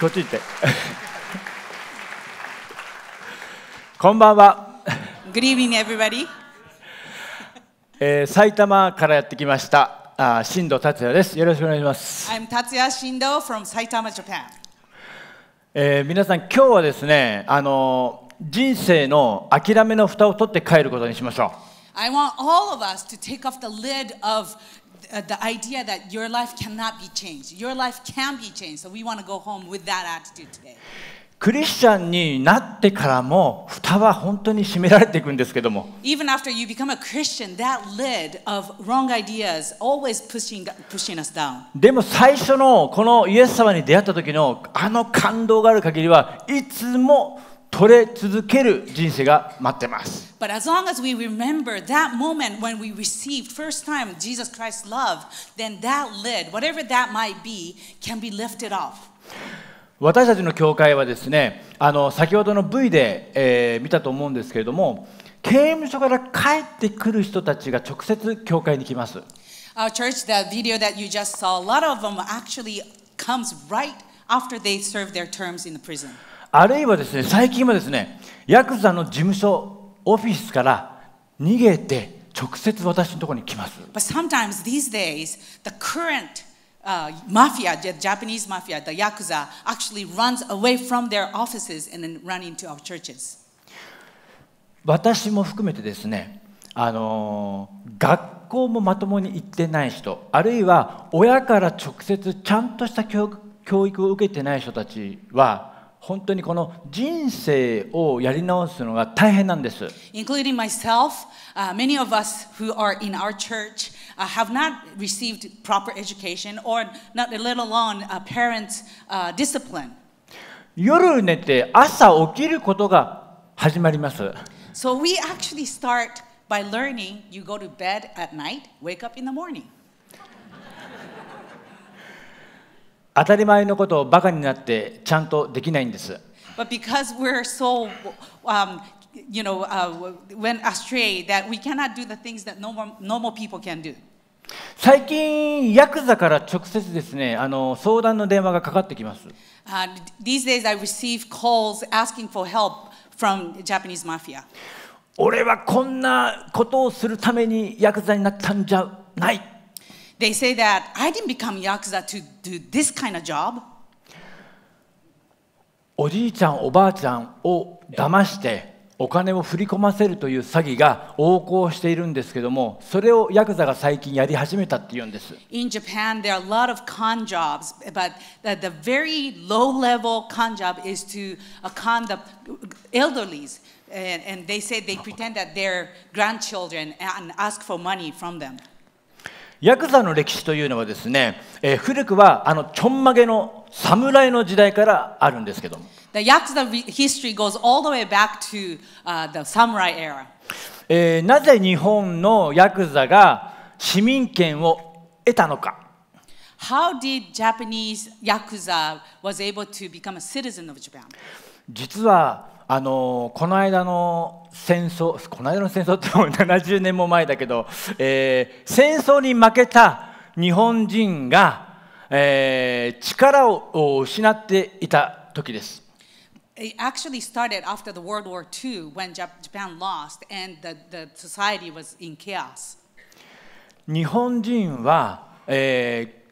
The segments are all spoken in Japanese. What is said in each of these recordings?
こっち行って。こんばんは。g え埼玉からやってきました。あ、新藤達也です。よろしくお願いします。i え皆さん今日はですね、あの人生の諦めの蓋を取って帰ることにしましょう。the idea that your life cannot be changed. Your life can be changed. So we want to go home with that attitude today. クリスチャンになってからも蓋は本当に閉められていくんですけども Even after you become a Christian, that lid of wrong ideas always pushing, pushing us down. でも最初のこのイエス様に出会った時のあの感動がある限りはいつも取れ続ける人生が待ってます。But as long as we remember that moment when we received first time Jesus Christ's love, then that lid, whatever that might be, can be lifted off. 私たちの教会はですね、あの先ほどの V で、えー、見たと思うんですけれども、刑務所から帰ってくる人たちが直接教会に来ます。Our church, the video that you just saw, a lot of them actually comes right after they serve their terms in the prison. あるいはですね、最近はですね、ヤクザの事務所、オフィスから逃げて、直接私のところに来ます。But sometimes these days, the current Uh, mafia, the Japanese mafia, the yakuza, actually runs away from their offices and then run into our churches. 私も含めてですね、あの学校もまともに行ってない人、あるいは親から直接ちゃんとした教教育を受けてない人たちは、本当にこの人生をやり直すのが大変なんです。Including myself,、uh, many of us who are in our church、uh, have not received proper education or not, let alone、uh, parents' uh, discipline. 夜寝て朝起きることが始まります。So we actually start by learning you go to bed at night, wake up in the morning. 当たり前のことをバカになってちゃんとできないんです。But because we're so, um, you know, uh, went astray that we cannot do the things that normal, normal people can do. 最近、ヤクザから直接ですねあの相談の電話がかかってきます。Uh, these days I receive calls asking for help from Japanese mafia. 俺はこんなことをするためにヤクザになったんじゃない。They say that I didn't become yakuza to do this kind of job. おじいちゃんおばあちゃんを騙してお金を振り込ませるという詐欺が横行しているんですけどもそれをヤクザが最近やり始めたっていうんです In Japan there are a lot of con jobs but the, the very low level con job is to con the elderlies and, and they say they pretend that they're grandchildren and ask for money from them ヤクザの歴史というのはですね、えー、古くはあのちょんまげの侍の時代からあるんですけども。The Yakuza history goes all the way back to、uh, the samurai era. えー、なぜ日本のヤクザが市民権を得たのか。How did Japanese Yakuza was able to become a citizen of Japan? 実はあのこの間の戦争この間の戦争ってもう70年も前だけど、えー、戦争に負けた日本人が、えー、力を失っていた時です。It actually started after the World War II when Japan lost and the, the society was in chaos. 日本人は、えー、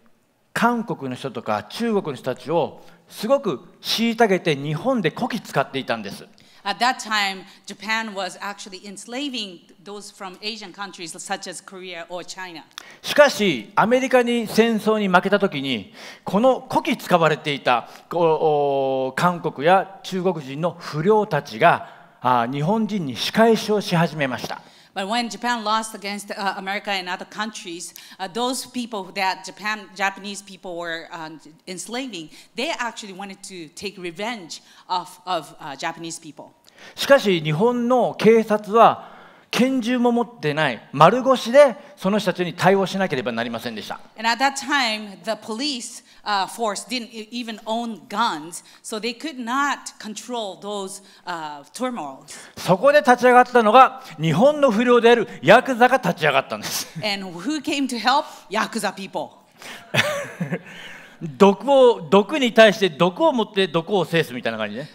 韓国の人とか中国の人たちをすごく虐げて日本でこき使っていたんです。At that time, Japan was actually enslaving those from Asian countries such as Korea or China. しかし、アメリカに戦争に負けたときに、この古希使われていた韓国や中国人の不良たちがあ日本人に仕返しをし始めました。But when Japan lost against uh, America and other countries, uh, those people that Japan, Japanese people were uh, enslaving, they actually wanted to take revenge of, of uh, Japanese people. しかし日本の警察は拳銃も持ってない丸腰でその人たちに対応しなければなりませんでした。そこで立ち上がったのが日本の不良であるヤクザが立ち上がったんです。毒を毒に対して毒を持って毒を制すみたいな感じね。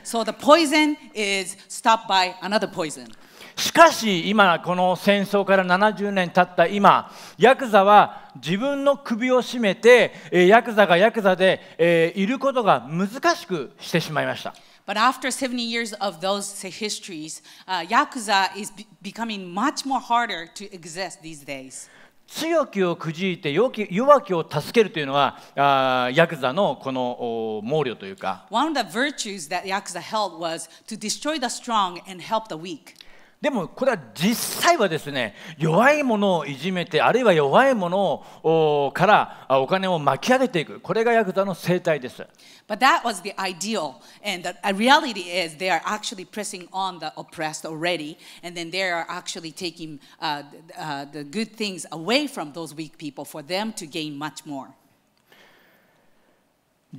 しかし今この戦争から70年経った今ヤクザは自分の首を絞めてヤクザがヤクザで、えー、いることが難しくしてしまいました。But after 70 years of those histories,、uh, Yakuza is becoming much more harder to exist these days. 強きをくじいて弱き弱きを助けるというのはあヤクザのこの毛量というか。One of the virtues that Yakuza held was to destroy the strong and help the weak. でもこれは実際はですね弱いものをいじめてあるいは弱いものをからお金を巻き上げていくこれがヤクザの生態です。But that was the ideal and the reality is they are actually pressing on the oppressed already and then they are actually taking uh, uh, the good things away from those weak people for them to gain much more.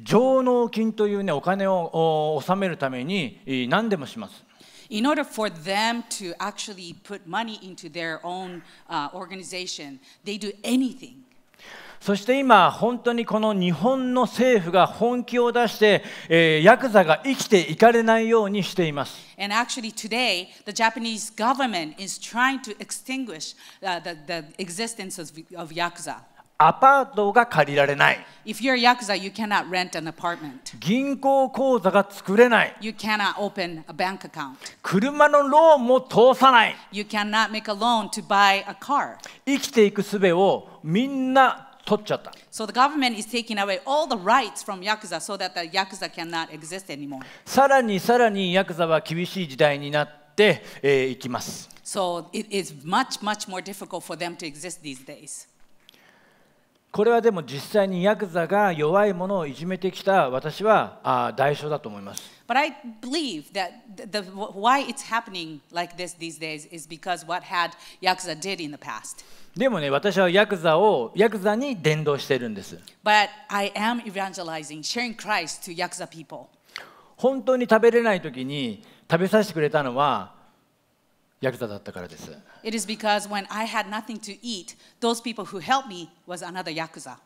上納金というねお金を納めるために何でもします。in order for them to actually put money into their own uh, organization, they do anything. そして今、本当にこの日本の政府が本気を出して、えー、ヤクザが生きていかれないようにしています。And actually today, the Japanese government is trying to extinguish、uh, the, the existence of, of Yakuza. アパートが借りられない。If you're a yakuza, you cannot rent an apartment. 銀行口座が作れない。You cannot open a bank account. 車のローンも通さない。You cannot make a loan to buy a car. 生きていく術をみんな取っちゃった。So the government is taking away all the rights from Yakuza so that the Yakuza cannot exist anymore. さらにさらにヤクザは厳しい時代になってい、えー、きます。So it is much, much more difficult for them to exist these days. これはでも実際にヤクザが弱いものをいじめてきた私はあ代償だと思います。But I believe that the, the, why it's happening like this these days is because what had Yakuza did in the past. でもね、私はヤクザをヤクザに伝道してるんです。But I am evangelizing, sharing Christ to Yakuza people. 本当に食べれない時に食べさせてくれたのはヤクザだったからです。It is because when I had nothing to eat, those people who helped me was another yakuza.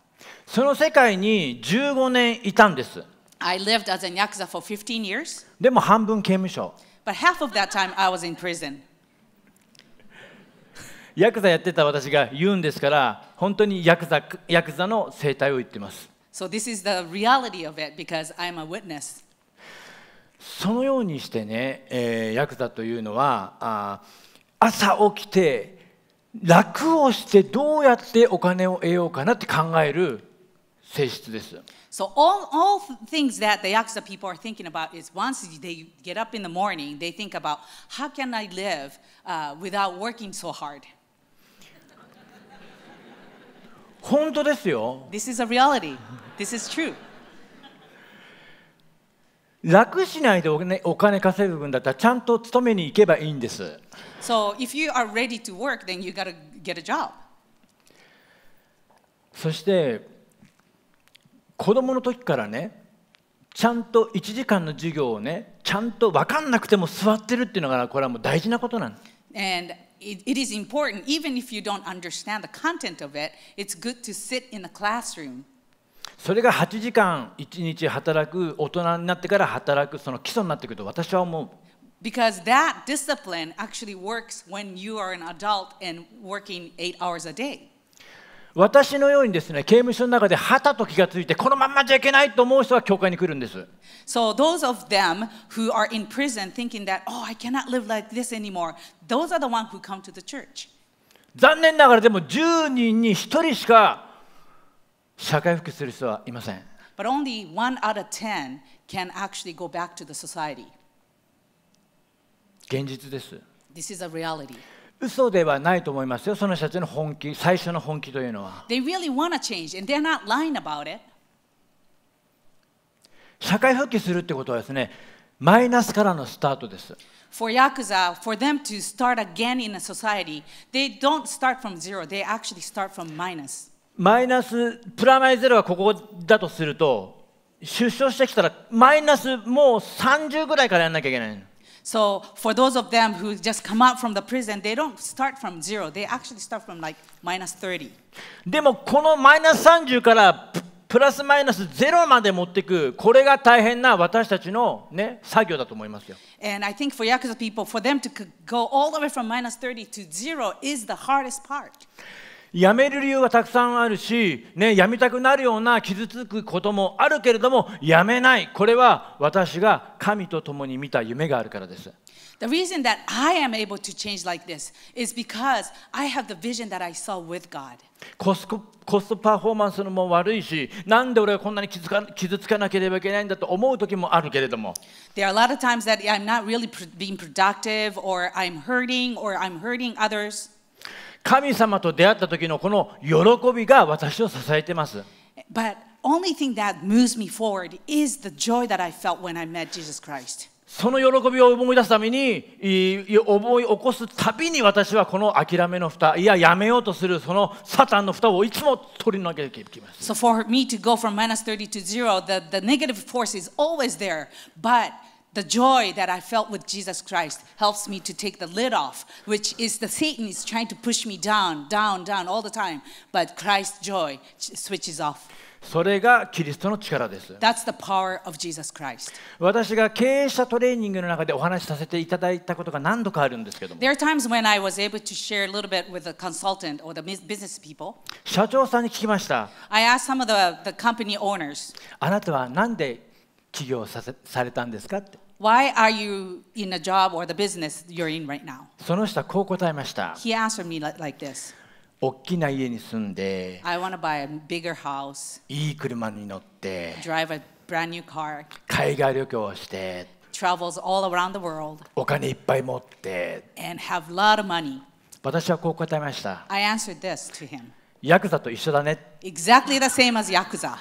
その世界に15年いたんです。I lived as a yakuza for 15 years. でも半分刑務所。But half of that time I was in prison. ヤクザやってた私が言うんですから、本当にヤクザヤクザの生態を言ってます。So this is the reality of it because a witness. そのようにしてね、えー、ヤクザというのは、あ朝起きて楽をしてどうやってお金を得ようかなって考える性質です。So all, all things that the Yakuza people are thinking about is once they get up in the morning, they think about how can I live、uh, without working so hard? 本当ですよ。This is a reality. This is true. 楽しないでお金お金稼ぐんだったらちゃんと勤めに行けばいいんです。So if you are ready to work, then you gotta get a job. そして子供の時からねちゃんと1時間の授業をねちゃんと分かんなくても座ってるっていうのがこれはもう大事なことなんです。And It, it is important, even if you don't understand the content of it, it's good to sit in a classroom. それが8時間1日働く大人になってから働くその基礎になってくると私は思う。because that discipline actually works when you are an adult and working eight hours a day. 私のようにですね、刑務所の中ではたと気がついて、このまんまじゃいけないと思う人は教会に来るんです。So those of them who are in prison thinking that, oh, I cannot live like this anymore, those are the ones who come to the church. 残念ながらでも10人に1人しか社会復帰する人はいません。But only one out of ten can actually go back to the society. 現実です。This is a reality. 嘘ではないと思いますよ、その人たちの本気、最初の本気というのは。They really want to change and they're not lying about it. 社会復帰するってことはですね、マイナスからのスタートです。For Yakuza, for them to start again in a society, they don't start from zero, they actually start from minus. マイナス、プラマイゼロがここだとすると、出生してきたらマイナスもう30ぐらいからやんなきゃいけない。So for those of them who just come out from the prison, they don't start from zero. They actually start from like minus 30. でもこのマイナス30からプラスマイナスゼロまで持っていく、これが大変な私たちの、ね、作業だと思いますよ。And I think for Yakuza people, for them to go all the way from minus 30 to zero is the hardest part. やめる理由はたくさんあるし、ね、やめたくなるような傷つくこともあるけれどもやめないこれは私が神と共に見た夢があるからです。The reason that I am able to change like this is because I have the vision that I saw with God. コスココストパフォーマンスのも悪いし、なんで俺はこんなに傷つ傷つかなければいけないんだと思う時もあるけれども。There are a lot of times that I'm not really being productive or I'm hurting or I'm hurting others. 神様と出会った時のこの喜びが私を支えてます。その喜びを思い出すために、思い起こすたびに私はこの諦めの蓋、いや、やめようとするそのサタンの蓋をいつも取り除けきます。s But The joy that I felt with Jesus Christ helps me to take the lid off, which is the Satan is trying to push me down, down, down all the time. But Christ's joy switches off. それがキリストの力です。That's the power of Jesus Christ. 私が経営者トレーニングの中でお話しさせていただいたことが何度かあるんですけども。There are times when I was able to share a little bit with the consultant or the business people. 社長さんに聞きました。I asked some of the, the company owners. あなたは何で起業させされたんですかって。Why are you in the job or the business you're in right now? その人はこう答えました。He answered me like this. 大きな家に住んで、I want to buy a bigger house, いい車に乗って、drive a brand new car, 海外旅行をして、travels all around the world, お金いっぱい持って、and have a lot of money. 私はこう答えました。I answered this to him. ヤクザと一緒だね。Exactly the same as ヤクザ。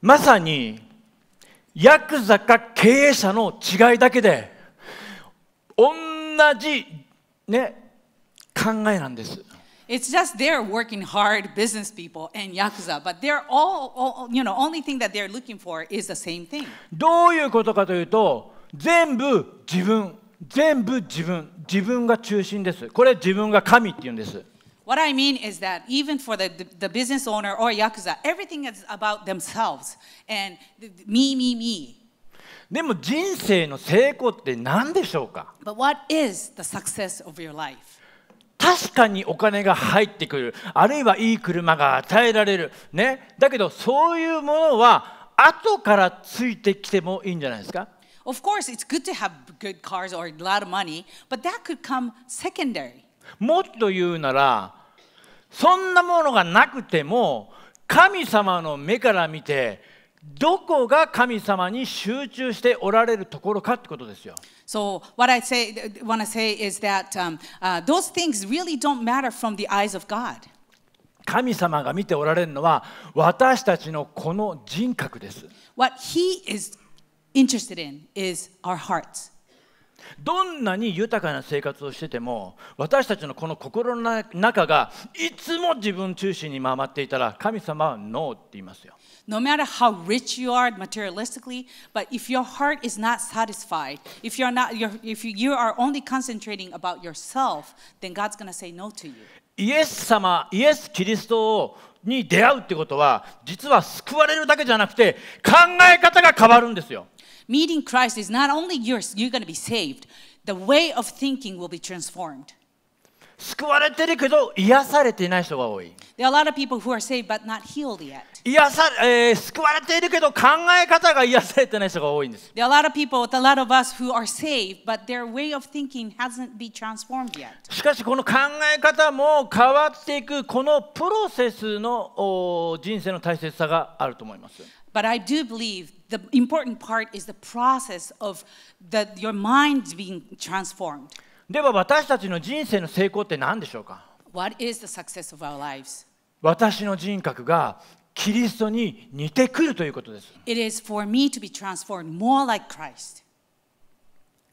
まさにヤクザか経営者の違いだけで同じ、ね、考えなんです。It's just they're working hard business people and yakuza, but they're all, all you know, only thing that they're looking for is the same thing. どういうことかというと、全部自分、全部自分、自分が中心です。これ自分が神って言うんです。What I mean is that even for the, the, the business owner or Yakuza, everything is about themselves and me, me, me. でも人生の成功って何でしょうか確かにお金が入ってくるあるいはいい車が与えられる、ね、だけどそういうものは後からついてきてもいいんじゃないですか Of course, it's good to have good cars or a lot of money, but that could come secondary. もっと言うならそんなものがなくても神様の目から見てどこが神様に集中しておられるところかってことですよ。So what I want to say is that、um, uh, those things really don't matter from the eyes of God. 神様が見ておられるのは私たちのこの人格です。What he is interested in is our hearts. どんなに豊かな生活をしてても私たちのこの心の中がいつも自分中心に回っていたら神様はノーって言いますよ。No matter how rich you are materialistically, but if your heart is not satisfied, if, you're not, you're, if you are only concentrating about yourself, then God's going to say no to you. イエス様、イエス・キリストをに出会うってことは実は救われるだけじゃなくて考え方が変わるんですよ。meeting Christ is not only yours, you're going to be saved. The way of thinking will be transformed. 救われてるけど癒されてない人が多い。There are a lot of people who are saved but not healed yet. 癒さ、えー、救われているけど考え方が癒されてない人が多いんです。There are a lot of people, a lot of us who are saved but their way of thinking hasn't been transformed yet. しかしこの考え方も変わっていくこのプロセスのお人生の大切さがあると思います。But I do believe the important part is the process of the, your mind being transformed. では私たちの人生の成功って何でしょうか What is the success of our lives? 私の人格がキリストに似てくるということです。It is for me to be transformed more like Christ.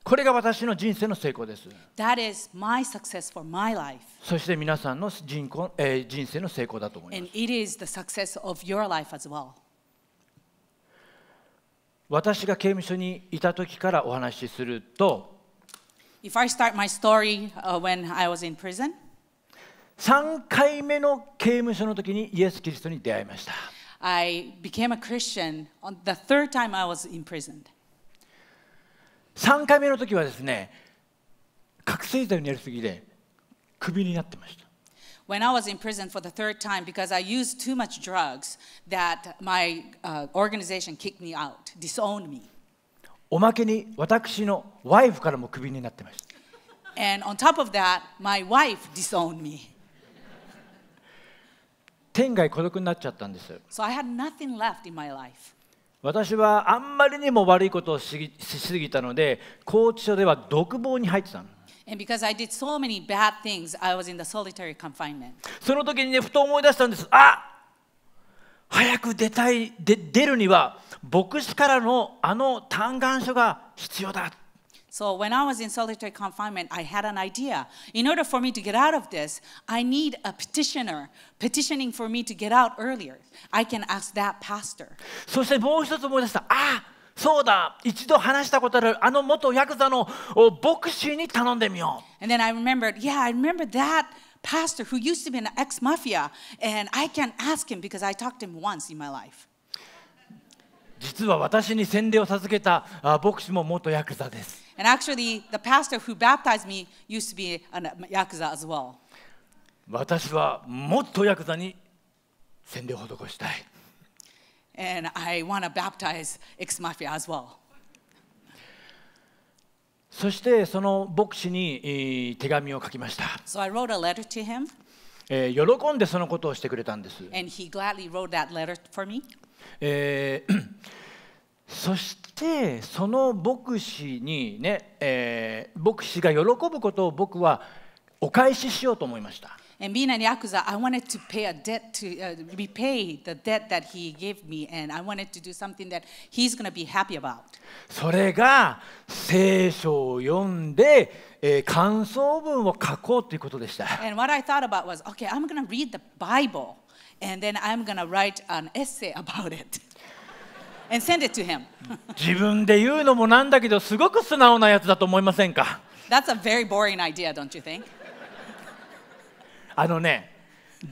これが私の人生の成功です。That is my success for my life. そして皆さんの人,、えー、人生の成功だと思います。And it is the success of your life as well. 私が刑務所にいた時からお話しすると3回目の刑務所の時にイエス・キリストに出会いました3回目の時はですね覚醒剤のやりすぎでクになってました when I was in prison for the third time because I used too much drugs that my uh, organization kicked me out, disowned me. おまけに私のワイフからもクビになってました。And on top of that, my wife disowned me. 天涯孤独になっちゃったんです。So、I had nothing left in my life. 私はあんまりにも悪いことをしすぎたので、拘置所では独房に入ってたの。and because I did so many bad things, I was in the solitary confinement. その時にね、ふと思い出したんです。あ早く出たいで出るには、牧師からのあの嘆願書が必要だ。So when I was in solitary confinement, I had an idea. In order for me to get out of this, I need a petitioner petitioning for me to get out earlier. I can ask that pastor. そしてもう一つ思い出した。ああそうだ、一度話したことあるあの元ヤクザの牧師に頼んでみよう。And then I remembered, yeah, I remember that pastor who used to be an ex mafia, and I can ask him because I talked to him once in my life. 実は私に洗礼を授けた牧師も元ヤクザです。And actually, the pastor who baptized me used to be a yakuza as well. 私はもっとヤクザに洗礼を施したい。And I want to baptize ex mafia as well. そしてその牧師に手紙を書きました。So I wrote a letter to him. えー、喜んでそのことをしてくれたんです。And he gladly wrote that letter for me. えー、そしてその牧師にね、えー、牧師が喜ぶことを僕はお返ししようと思いました。And being a Yakuza, I wanted to pay a debt to uh, repay the debt that he gave me, and I wanted to do something that he's going to be happy about. それが聖書を読んで、えー、感想文を書こうということでした。And what I thought about was, okay, I'm going to read the Bible, and then I'm going to write an essay about it. and send it to him. 自分で言うのもなんだけど、すごく素直なやつだと思いませんか That's a very boring idea, don't you think? あのね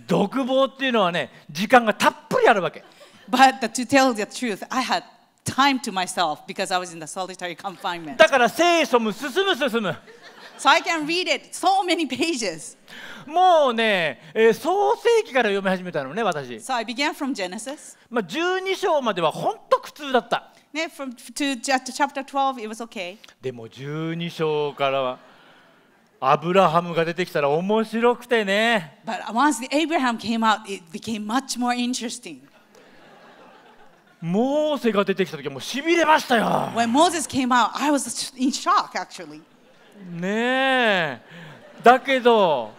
独房っていうのはね時間がたっぷりあるわけ。But to tell the truth, I had time to myself because I was in the solitary confinement. だから聖書も進む進む。So I can read it so many pages. もうね、えー、創世記から読み始めたのね、私。So I began from Genesis. まあ12章までは本当苦痛だった。ね、from to chapter 12 it was okay. でも12章からは。アブラハムが出てきたら面白くてね。But once the Abraham came out, it became much more interesting. モーセが出てきた時はもうしびれましたよ。When Moses came out, I was in shock actually. ねえ。だけど、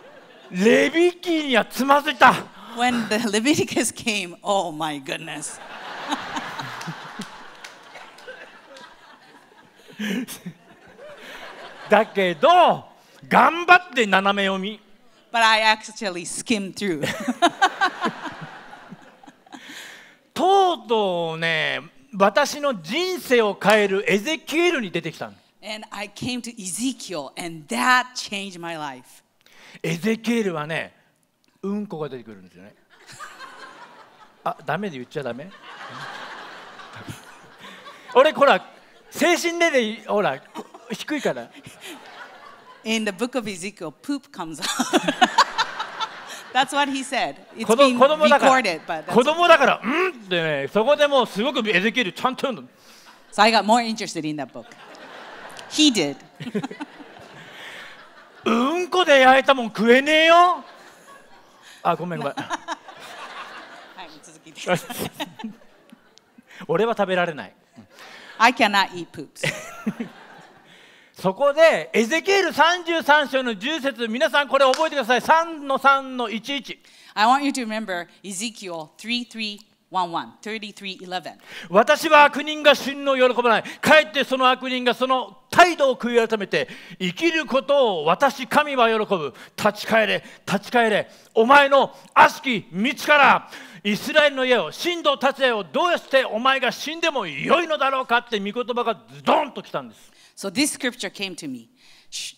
レビキにはつまずいた。When the Leviticus came, oh my goodness. だけど、頑張って斜め読み。But I actually s k i m through. とうとうね、私の人生を変えるエゼキエルに出てきたの。And I came to Ezekiel, and that changed my life. エゼキエルはね、うんこが出てくるんですよね。あ、ダメで言っちゃダメ。俺ほら精神年齢、ほら低いから。in the book of Ezekiel, poop comes out. That's what he said. It's 子 being 供だから recorded, but 子 that's... 供だからうんってねそこでもうすごくエゼキエルちゃんと読んだ so I got more interested in that book. He did. うんこで焼いたもん食えねえよあごめんごめんはい続きです俺は食べられない I cannot eat poops. そこでエゼキエル33章の10節皆さんこれ覚えてください3の3の11 I want you to remember Ezekiel 33 11私は悪人が真のを喜ばないかえってその悪人がその態度を悔い改めて生きることを私神は喜ぶ立ち返れ立ち返れお前の悪しき道からイスラエルの家を神道達也をどうしてお前が死んでもよいのだろうかって御言葉がズドンときたんです So this scripture came to me.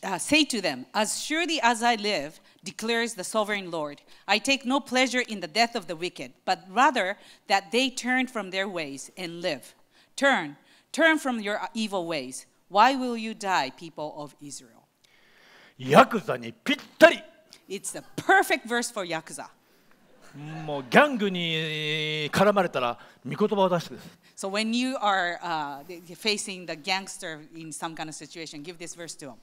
Uh, say to them, As surely as I live, declares the sovereign Lord, I take no pleasure in the death of the wicked, but rather that they turn from their ways and live. Turn, turn from your evil ways. Why will you die, people of Israel? It's the perfect verse for Yakuza. もうギャングに絡まれたら御言葉を出してです。So when you are、uh, facing the gangster in some kind of situation, give this verse to him.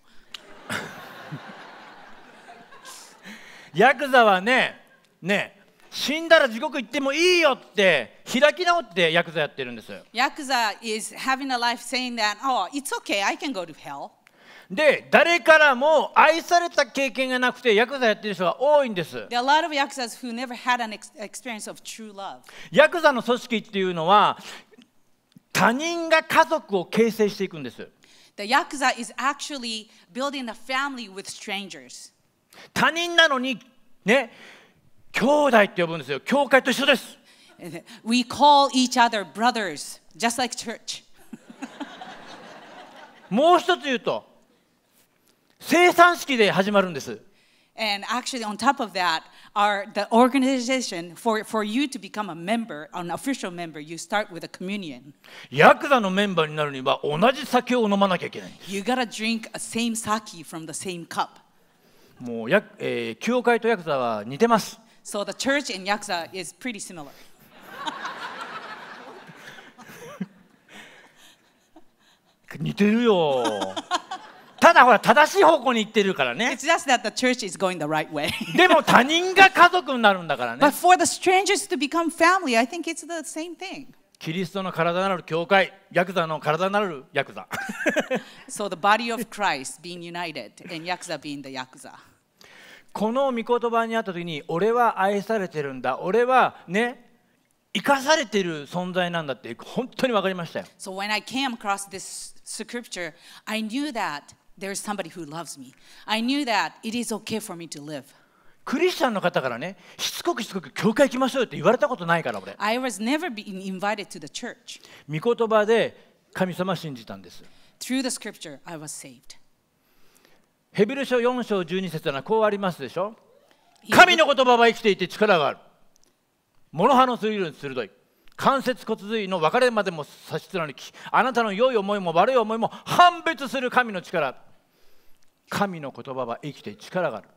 ヤクザはね、ね、死んだら地獄行ってもいいよって開き直ってヤクザやってるんです。ヤクザ is having a life saying that, oh, it's okay, I can go to hell. で誰からも愛された経験がなくてヤクザやってる人が多いんです。ヤクザの組織っていうのは他人が家族を形成していくんです。他人なのにね、兄弟って呼ぶんですよ。教会と一緒です。もう一つ言うと。生産式で始まるんです。And actually, on top of that, our, the organization, for, for you to become a member, an official member, you start with a communion. ヤクザのメンバーになるには同じ酒を飲まなきゃいけない。You gotta drink a same sake from the same cup. もうや、えー、教会とヤクザは似てます。So the church and Yakuza is pretty similar. 似てるよ。ただほら正しい方向に行ってるからね。It's just that the church is going the right way. でも他人が家族になるんだからね。But for the strangers to become family, I think it's the same thing. キリストの体なる教会、ヤクザの体なるヤクザ。so the body of Christ being united and Yakuza being the Yakuza. この御言葉にあった時に、俺は愛されてるんだ、俺はね、生かされている存在なんだって本当に分かりましたよ。So when I came across this scripture, I knew that there's somebody who loves me. I knew that it is okay for me to live. クリスチャンの方からね、しつこくしつこく教会行きましょうって言われたことないから俺。I was never been invited to the church. 御言葉で神様信じたんです。Through the scripture, I was saved. ヘブル書4章12節はこうありますでしょ神の言葉は生きていて力がある。モノハの鋭い。関節骨髄の別れまでも差し貫きあなたの良い思いも悪い思いも判別する神の力神の言葉は生きて力がある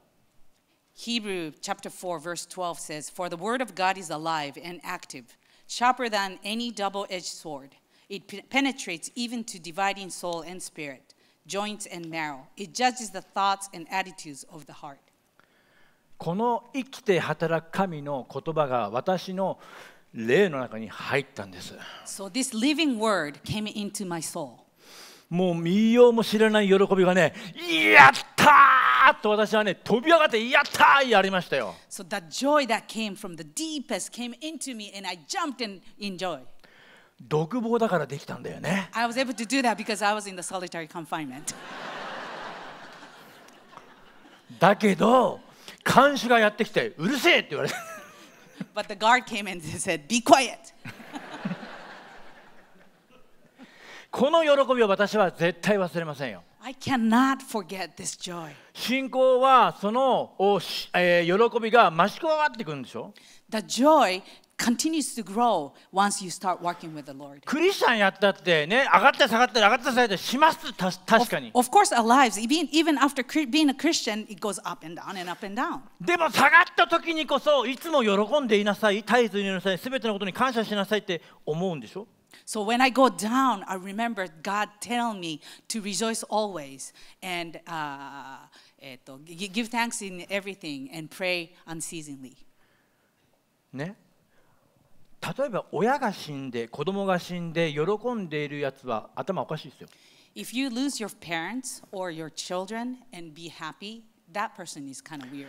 Hebrew chapter 4 verse 12 says for the word of God is alive and active sharper than any double-edged sword it penetrates even to dividing soul and spirit joints and marrow it judges the thoughts and attitudes of the heart この生きて働く神の言葉が私の霊の中に入ったんです。So this living word came into my soul. もう見ようも知らない喜びがね、やったーと私はね、飛び上がってやったーやりましたよ。So that joy that came from the deepest came into me and I jumped and enjoyed. 独房だからできたんだよね。I was able to do that because I was in the solitary confinement. だけど、看守がやってきて、うるせえって言われた。But the guard came and said, Be quiet! この喜びを私は絶対忘れませんよ。I cannot forget this joy. 信仰はその、えー、喜びが増し加わってくるんでしょ The joy continues to grow once you start working with the Lord. クリスチャンやったってね、上がった下がったり上がった下がったりします。た確かに。Of, of course, our lives, even, even after being a Christian, it goes up and down and up and down. So when I go down, I remember God telling me to rejoice always and uh, eh, give thanks in everything and pray unceasingly. ね。例えば親が死んで子供が死んで喜んでいるやつは頭おかしいですよ。If you lose your parents or your children and be happy, that person is kind of weird.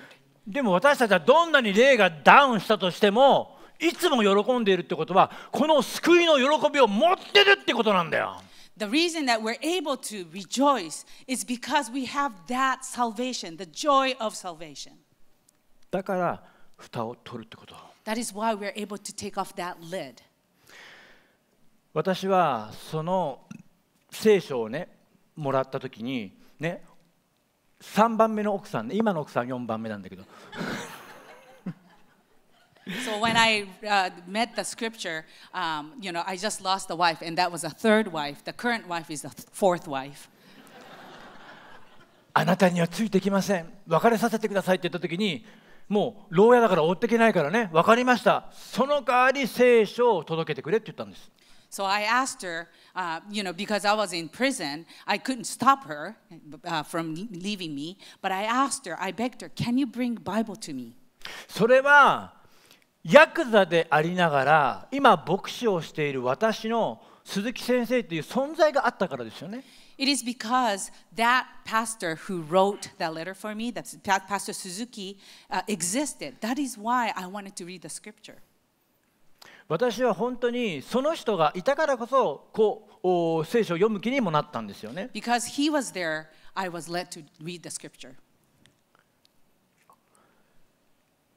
でも私たちはどんなに霊がダウンしたとしてもいつも喜んでいるってことはこの救いの喜びを持ってるってことなんだよ。The reason that we're able to rejoice is because we have that salvation, the joy of salvation. だから蓋を取るってこと。That is why we're able to take off that lid. 私はその聖書をねもらった時にね3番目の奥さんね今の奥さん4番目なんだけど。So when I uh, met the scripture, um, you know, I just lost a wife, and that was a third wife. The current wife is the fourth wife. あなたにはついてきません。別れさせてくださいって言った時にもう牢屋だから追っていけないからね分かりましたその代わり聖書を届けてくれって言ったんです So I asked her, uh, you know, because I was in prison, I couldn't stop her uh, from leaving me, but I asked her, I begged her, can you bring Bible to me? それはヤクザでありながら今牧師をしている私の鈴木先生という存在があったからですよね。It is because that pastor who wrote that letter for me, that s Pastor Suzuki, uh, existed. That is why I wanted to read the scripture. 私は本当にその人がいたからこそこう聖書を読む気にもなったんですよね。Because he was there, I was led to read the scripture.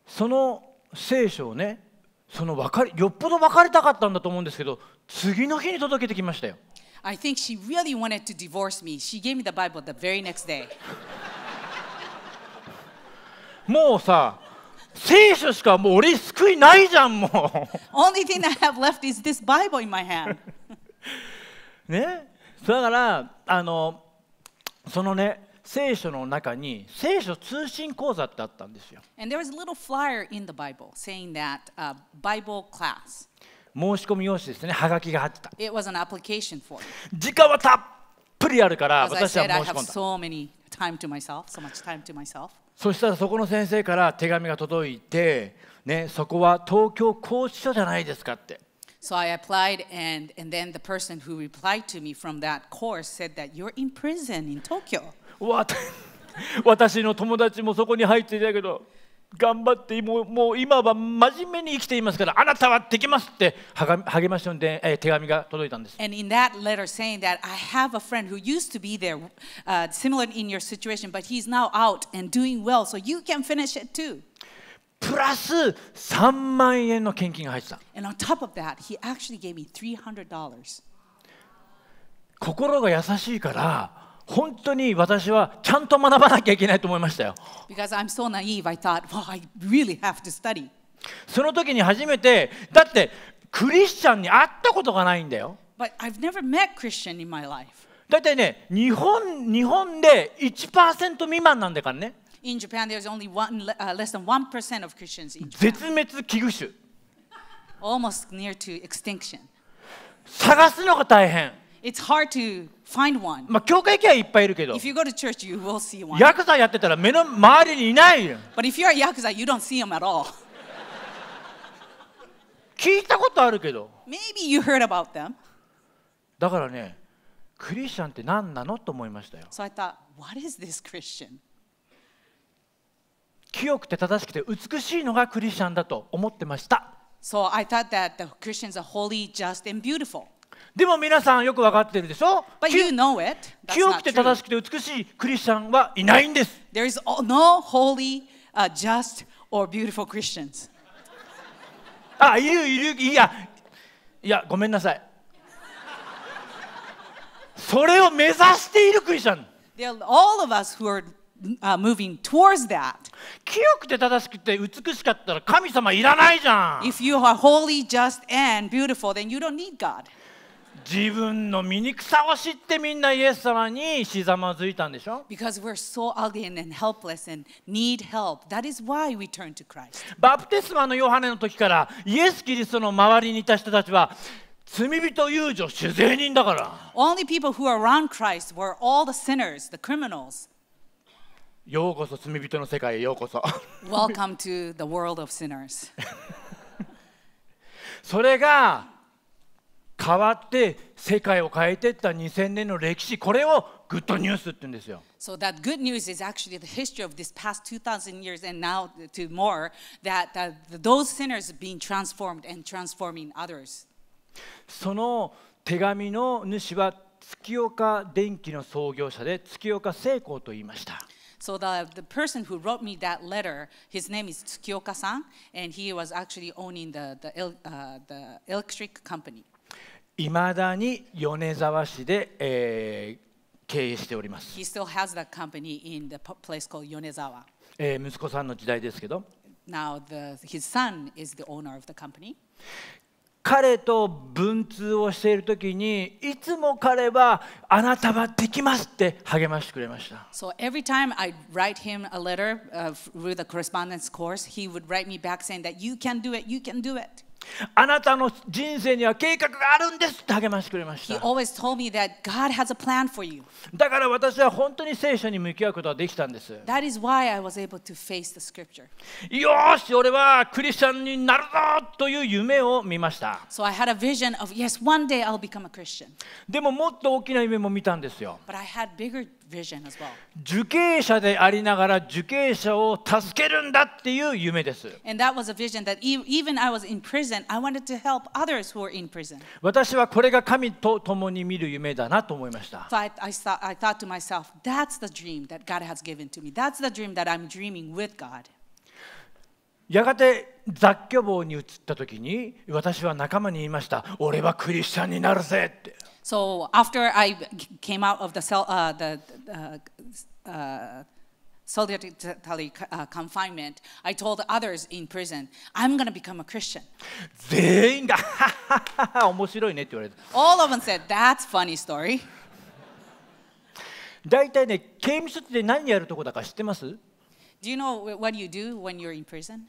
その聖書をね、その分かりよっぽど分かりたかったんだと思うんですけど、次の日に届けてきましたよ。I think she really wanted to divorce me. She gave me the Bible the very next day. もうさ、聖書しかもう俺救いないじゃんもう。Only thing I have left is this Bible in my hand. ね、だからあのそのね。聖書の中に聖書通信講座ってあったんですよ。And there was a little flyer in the Bible saying that、uh, Bible class. 申し込み用紙ですね、はがきが入ってた。It was an application form. 時間はたっぷりあるから、私は申し込んだ。So many time to myself, so much time to myself. そしたらそこの先生から手紙が届いて、ね、そこは東京拘置所じゃないですかって。So I applied, and, and then the person who replied to me from that course said that you're in prison in Tokyo. 私の友達もそこに入っていたけど。頑張ってもうもう今は真面目に生きていますからあなたはできますって励ましので、えー、手紙が届いたんです。And in that letter saying that I have a friend who used to be there、uh, similar in your situation but he's now out and doing well so you can finish it too. プラス3万円の献金が入ってた。And on top of that he actually gave me $300. 心が優しいから。本当に私はちゃんと学ばなきゃいけないと思いましたよ。Because I'm so naive, I thought, wow, I really have to study. その時に初めて、だってクリスチャンに会ったことがないんだよ。But I've never met Christian in my life. だいたいね、日本日本で1%未満なんだからね。In Japan, there's only one,、uh, less than 1% of Christians in Japan. 絶滅危惧種。Almost near to extinction. 探すのが大変。It's hard to find one. まあ、教会系はいっぱいいるけど、church, ヤクザやってたら目の周りにいないよ。But if you're a yakuza, you don't see them at all. 聞いたことあるけど、Maybe you heard about them. だからね、クリスチャンって何なのと思いましたよ。So I thought, what is this Christian? 清くて正しくて美しいのがクリスチャンだと思ってました。So I thought that the Christians are holy, just, and beautiful. でも皆さんよく分かってるでしょ But you know it. 清くて正しくて美しいクリスチャンはいないんです。There is no holy,、uh, just or beautiful Christians. あ、いるいる、いや、いや、ごめんなさい。それを目指しているクリスチャン。There are all of us who are uh, moving towards that. 清くて正しくて美しかったら神様いらないじゃん。If you are holy, just, and beautiful, then you don't need God. 自分の醜さを知ってみんなイエス様にしざまずいたんでしょ、so、バプテスマのヨハネの時からイエス・キリストの周りにいた人たちは罪人、遊女、主税人だから。s i n n ようこそ罪人の世界へようこそ。Welcome to the world of sinners. それが。変わって世界を変えていった2000年の歴史これをグッドニュースって言うんですよ。So that good news is actually the history of this past 2000 years and now to more that, that those sinners being transformed and transforming others. その手紙の主は月岡電機の創業者で月岡成功と言いました。So the, the person who wrote me that letter, his name is t s u k i o k a s a n and he was actually owning the, the, uh, the electric company. いまだに米沢市で、えー、経営しております。He still has that company in the place called y o えー、息子さんの時代ですけど。Now the, his son is the owner of the company. 彼と文通をしているときにいつも彼はあなたはできますって励ましてくれました。So every time I write him a letter、through the correspondence course, he would write me back saying that you can do it, you can do it. あなたの人生には計画があるんですって励ましてくれました。だから私は本当に聖書に向き合うことができたんです。よし、俺はクリスチャンになるぞという夢を見ました。So of, yes, でももっと大きな夢も見たんですよ。But I had bigger 受刑者でありながら受刑者を助けるんだっていう夢です。私はこれが神と共に見る夢だなと思いました。やがて雑居房に移った時に私は仲間に言いました。俺はクリスチャンになるぜって。So after I came out of the, cell, uh, the, the uh, uh, solitary uh, confinement, I told others in prison, I'm going to become a Christian. All of them said, that's funny story. Do you know what you do when you're in prison?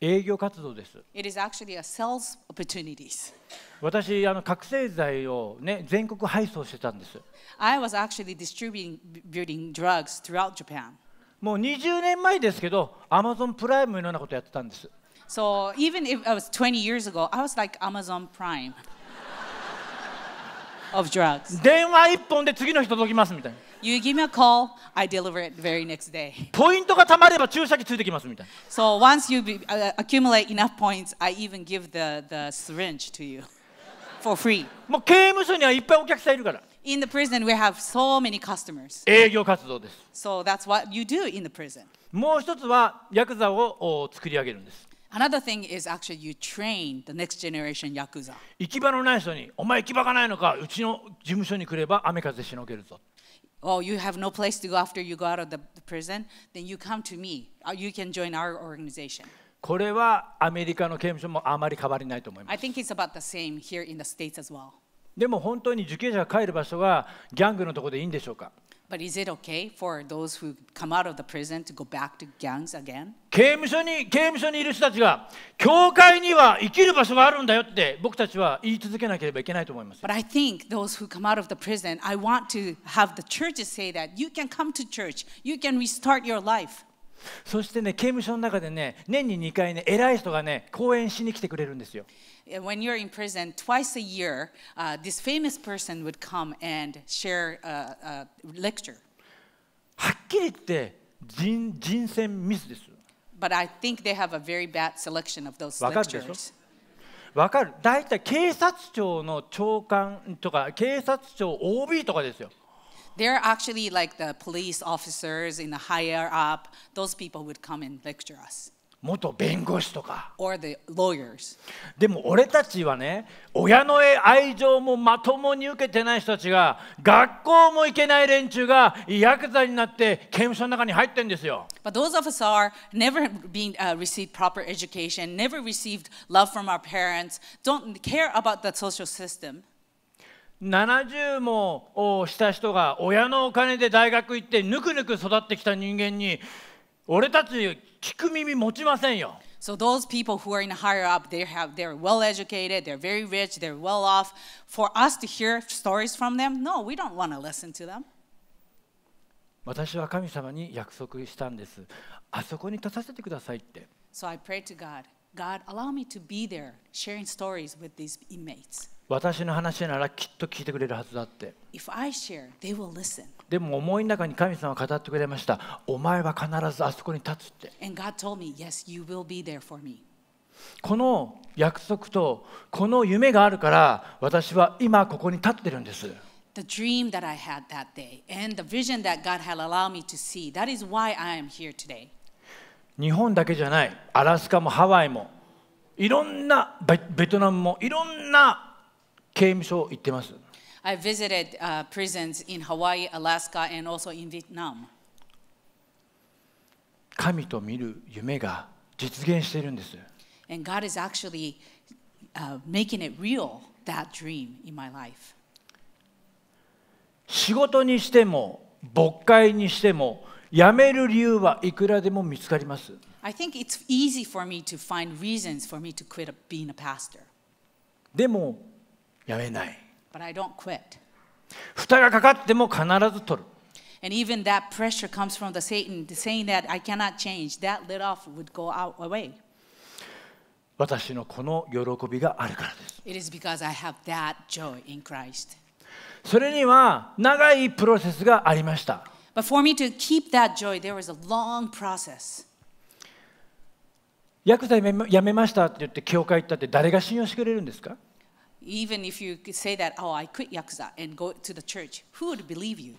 営業活動です。It is actually a sales opportunities. 私あの覚醒剤をね全国配送してたんです。I was actually distributing drugs throughout Japan. もう20年前ですけど、Amazon プライムのようなことやってたんです。So even if I was 20 years ago, I was like Amazon Prime of drugs. 電話一本で次の日届きますみたいな。You give me a call, I deliver it very next day. ポイントが貯まれば注射器ついてきますみたいな。So once you be, uh, accumulate enough points, I even give the, the syringe to you for free. もう刑務所にはいっぱいお客さんいるから。In the prison, we have so many customers. 営業活動です。So that's what you do in the prison. もう一つはヤクザを作り上げるんです。Another thing is actually you train the next generation yakuza. 行き場のない人に、お前行き場がないのか、うちの事務所に来れば雨風しのげるぞ。oh, you have no place to go after you go out of the prison, then you come to me. You can join our organization. これはアメリカの刑務所もあまり変わりないと思います。I think it's about the same here in the States as well. でも本当に受刑者が帰る場所がギャングのところでいいんでしょうか But is it okay for those who come out of the prison to go back to gangs again? 刑務所に刑務所にいる人たちが教会には生きる場所があるんだよって僕たちは言い続けなければいけないと思います。But I think those who come out of the prison, I want to have the churches say that you can come to church, you can restart your life. そしてね刑務所の中でね年に2回ね偉い人がね講演しに来てくれるんですよ。Uh, when you're in prison, twice a year, uh, this famous person would come and share a, uh, a uh, lecture. But I think they have a very bad selection of those わかるでしょ lectures. わかる。大体警察庁の長官とか警察庁 OB とかですよ。They're actually like the police officers in the higher up. Those people would come and lecture us. 元弁護士とか。でも俺たちはね、親の愛情もまともに受けてない人たちが、学校も行けない連中がヤクザになって刑務所の中に入ってんですよ。But those of us are never being、uh, received proper education, never received love from our parents, don't care about the social system. 70もした人が親のお金で大学行ってぬくぬく育ってきた人間に俺たち聞く耳持ちませんよ。So those people who are in higher up, they have they're well educated, they're very rich, they're well off. For us to hear stories from them, no, we don't want to listen to them. 私は神様に約束したんです。あそこに立たせてくださいって。So I pray to God, God, allow me to be there, sharing stories with these inmates. 私の話ならきっと聞いてくれるはずだって。If I share, they will listen. でも思いの中に神様は語ってくれました。お前は必ずあそこに立つって。この約束とこの夢があるから私は今ここに立ってるんです。日本だけじゃない、アラスカもハワイも、いろんなベトナムもいろんな刑務所を行ってます。I visited uh, prisons in Hawaii, Alaska, and also in Vietnam. 神と見る夢が実現しているんです。And God is actually、uh, making it real, that dream in my life. 仕事にしても、牧会にしても、辞める理由はいくらでも見つかります。I think it's easy for me to find reasons for me to quit being a pastor. でも、辞めない。but I don't quit. 負担がかかっても必ず取る。And even that pressure comes from the Satan saying that I cannot change, that l i t off would go out away. 私のこの喜びがあるからです。It is because I have that joy in Christ. それには長いプロセスがありました。But for me to keep that joy, there was a long process. ヤクザやめましたって言って教会行ったって誰が信用してくれるんですか even if you say that, oh, I quit Yakuza and go to the church, who would believe you?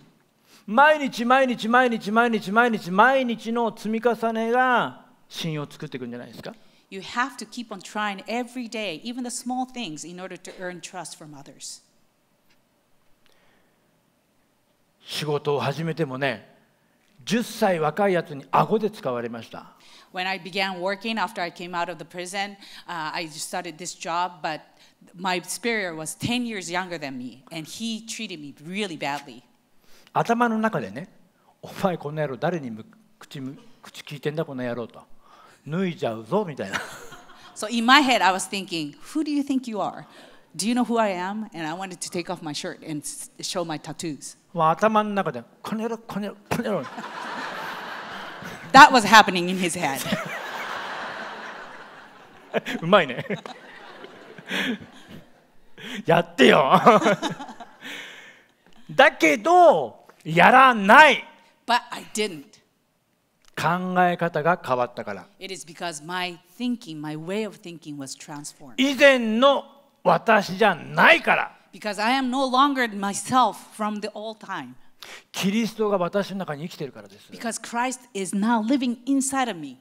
毎日毎日毎日毎日毎日毎日の積み重ねが信用を作っていくんじゃないですか You have to keep on trying every day, even the small things, in order to earn trust from others. 仕事を始めてもね、10歳若いやつに顎で使われました。When I began working after I came out of the prison,、uh, I started this job, but my superior was 10 years younger than me, and he treated me really badly. So in my head, I was thinking, who do you think you are? Do you know who I am? And I wanted to take off my shirt and show my tattoos. that was happening in his head. うまいね。やってよだけどやらない But I didn't. 考え方が変わったから It is because my thinking, my way of thinking was transformed. 以前の私じゃないから Because I am no longer myself from the old time. キリストが私の中に生きてるからです Because Christ is now living inside of me.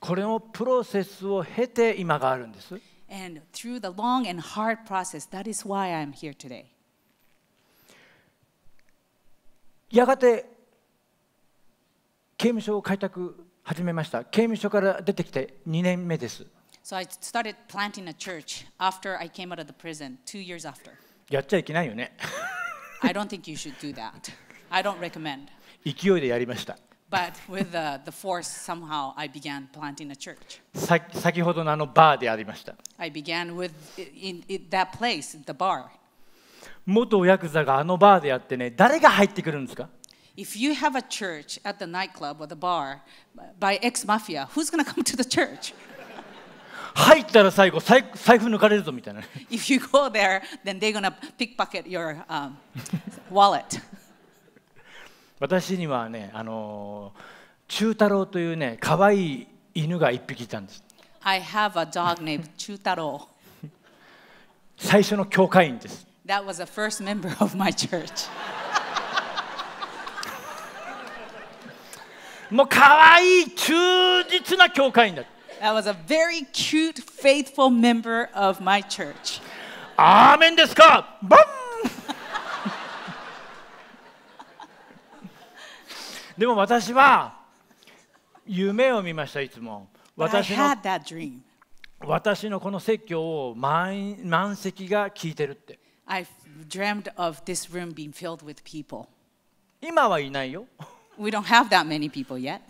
これのプロセスを経て今があるんです and through the long and hard process. That is why I'm here today. やがて刑務所を開拓始めました。刑務所から出てきて2年目です。So I started planting a church after I came out of the prison, two years after. やっちゃいけないよね。I don't think you should do that. I don't recommend. 勢いでやりました。But with the, the force, somehow I began planting a church. 先先ほどのあのバーでありました。I began with in, in that place, the bar. 元ヤクザがあのバーでやってね、誰が入ってくるんですか If you have a church at the nightclub or the bar by ex mafia, who's going to come to the church? 入ったら最後財、財布抜かれるぞみたいな。If you go there, then they're going to pickpocket your、um, wallet. 私にはねあの中太郎というね可愛い犬が一匹いたんです I have a dog named 中太郎最初の教会員です That was the first member of my church もう可愛い忠実な教会員だ That was a very cute, faithful member of my church. アーメンですかバンでも私は夢を見ましたいつも私の私のこの説教を満満席が聞いてるって I dreamed of this room being filled with people 今はいないよ We don't have that many people yet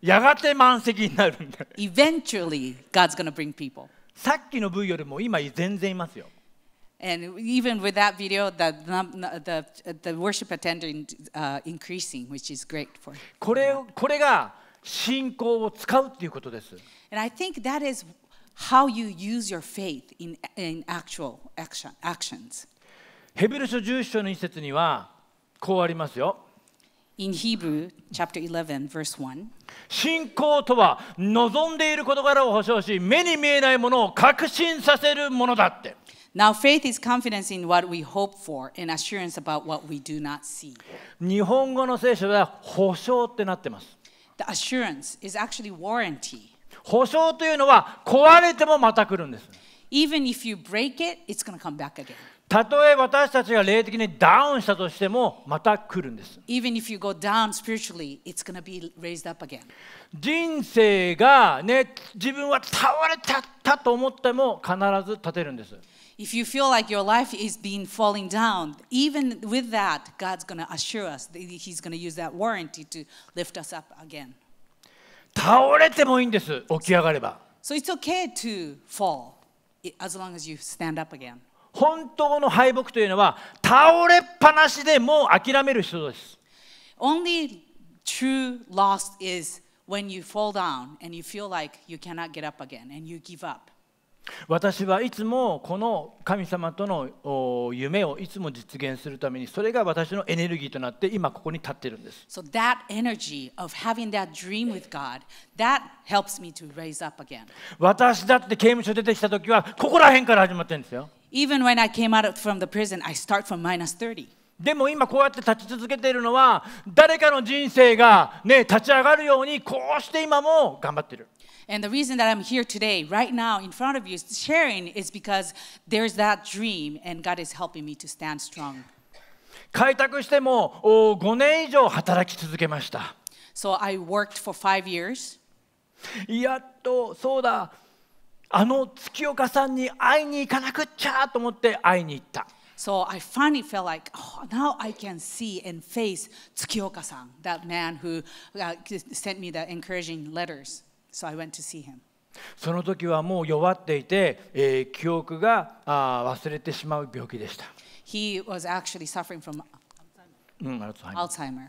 やがて満席になるんだ Eventually God's gonna bring people さっきの V よりも今全然いますよ And even with that video, the, the, the worship a t t e n d a n c uh, increasing, which is great for. これこれが信仰を使うっていうことです。And I think that is how you use your faith in, in actual action, actions. ヘブル書1章の一節にはこうありますよ。In Hebrew chapter 11 verse 1信仰とは望んでいる事柄を保証し目に見えないものを確信させるものだって。Now, faith is confidence in what we hope for and assurance about what we do not see. 日本語の聖書では保証ってなってます。The assurance is actually warranty. 保証というのは壊れてもまた来るんです。Even if you break it, it's going to come back again. たとえ私たちが霊的にダウンしたとしてもまた来るんです。Even if you go down spiritually, it's going to be raised up again. 人生がね、自分は倒れたったと思っても必ず立てるんです。if you feel like your life is being falling down, even with that, God's going to assure us. that He's going to use that warranty to lift us up again. So it's okay to fall as long as you stand up again. Only true loss is when you fall down and you feel like you cannot get up again and you give up. 私はいつもこの神様との夢をいつも実現するためにそれが私のエネルギーとなって今ここに立っているんです。So that energy of having that dream with God, that helps me to raise up again. 私だって刑務所出てきた時はここら辺から始まってるんですよ。Even when I came out from the prison, I start from minus でも今こうやって立ち続けているのは誰かの人生がね立ち上がるようにこうして今も頑張ってる。And the reason that I'm here today, right now, in front of you, sharing is because there's that dream, and God is helping me to stand strong. So I worked for five years. So I finally felt like, oh, now I can see and face Tsukiyoka san, that man who uh, sent me the encouraging letters. So I went to see him. その時はもう弱っていて、えー、記憶があ忘れてしまう病気でした。He was actually suffering from うん、アルツハイマー。Alzheimer.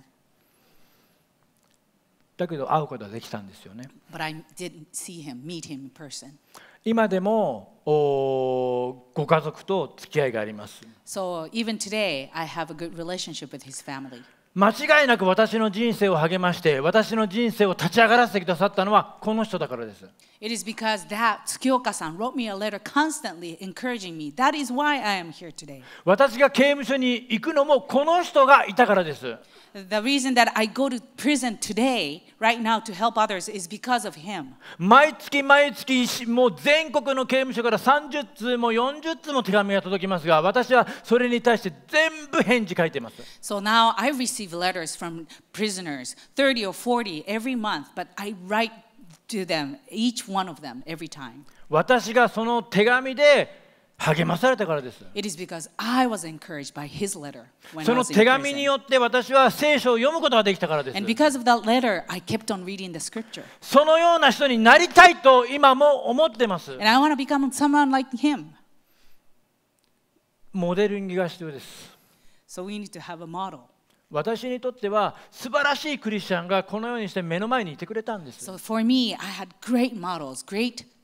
だけど会うことはできたんですよね。But I didn't see him, meet him in person. 今でもおご家族と付き合いがあります。So even today, I have a good relationship with his family. 間違いなく私の人生を励まして私の人生を立ち上がらせてくださったのはこの人だからです。It is because that 月岡さん wrote me a letter constantly encouraging me. That is why I am here today. 私が刑務所に行くのもこの人がいたからです。the reason that I go to prison today, right now, to help others is because of him. 毎月毎月、もう全国の刑務所から30通も40通も手紙が届きますが、私はそれに対して全部返事書いてます。So now I receive letters from prisoners, 30 or 40 every month, but I write to them, each one of them, every time. 私がその手紙で、励まされたからです。その手紙によって私は聖書を読むことができたからです。そのような人になりたいと今も思ってます。l i k モデリングが必要です。私にとっては素晴らしいクリスチャンがこのようにして目の前にいてくれたんです。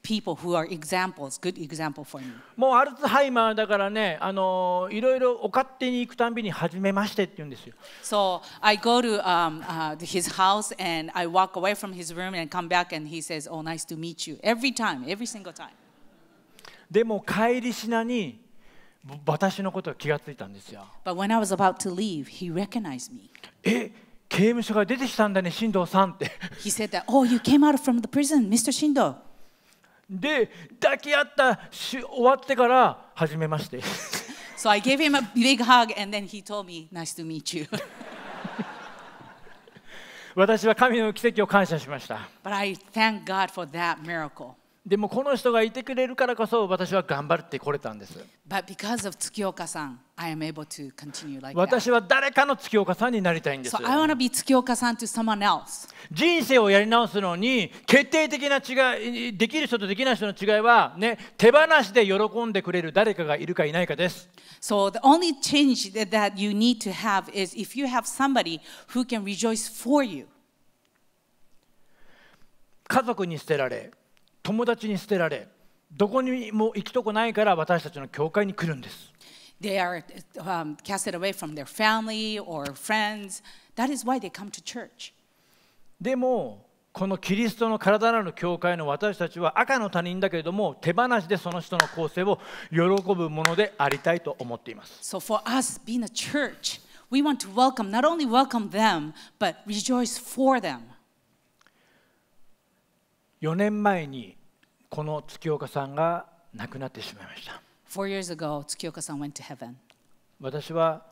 people who are examples, good example for me. もうアルツハイマーだからね、あのいろいろお勝手に行くたんびに初めましてって言うんですよ。So I go to、um, uh, his house and I walk away from his room and come back and he says, "Oh, nice to meet you." Every time, every single time. でも帰りしなに私のことを気がついたんですよ。But when I was about to leave, he recognized me. え刑務所が出てきたんだね、新藤さんって。He said that, "Oh, you came out from the prison, Mr. Shindo." で抱き合ったし終わってから初めまして。So I gave him a big hug and then he told me, Nice to meet you. 私は神の奇跡を感謝しました。But I thank God for that miracle. でもこの人がいてくれるからこそ私は頑張ってこれたんです。私は誰かの月岡さんになりたいんです。So、I wanna be 月岡さんと someone else。人生をやり直すのに決定的な違い、できる人とできない人の違いは、ね、手放しで喜んでくれる誰かがいるかいないかです。So the only change t 家族に捨てられ。友達に捨てられどこにも行くとこないから私たちの教会に来るんです。They are、um, casted away from their family or friends. That is why they come to church. でもこのキリストの体なる教会の私たちは赤の他人だけれども手放しでその人の構成を喜ぶものでありたいと思っています。So for us being a church, we want to welcome, not only welcome them, but rejoice for them. 4年前にこの月岡さんが亡くなってしまいました。f years ago, 月岡さん went to heaven. 私は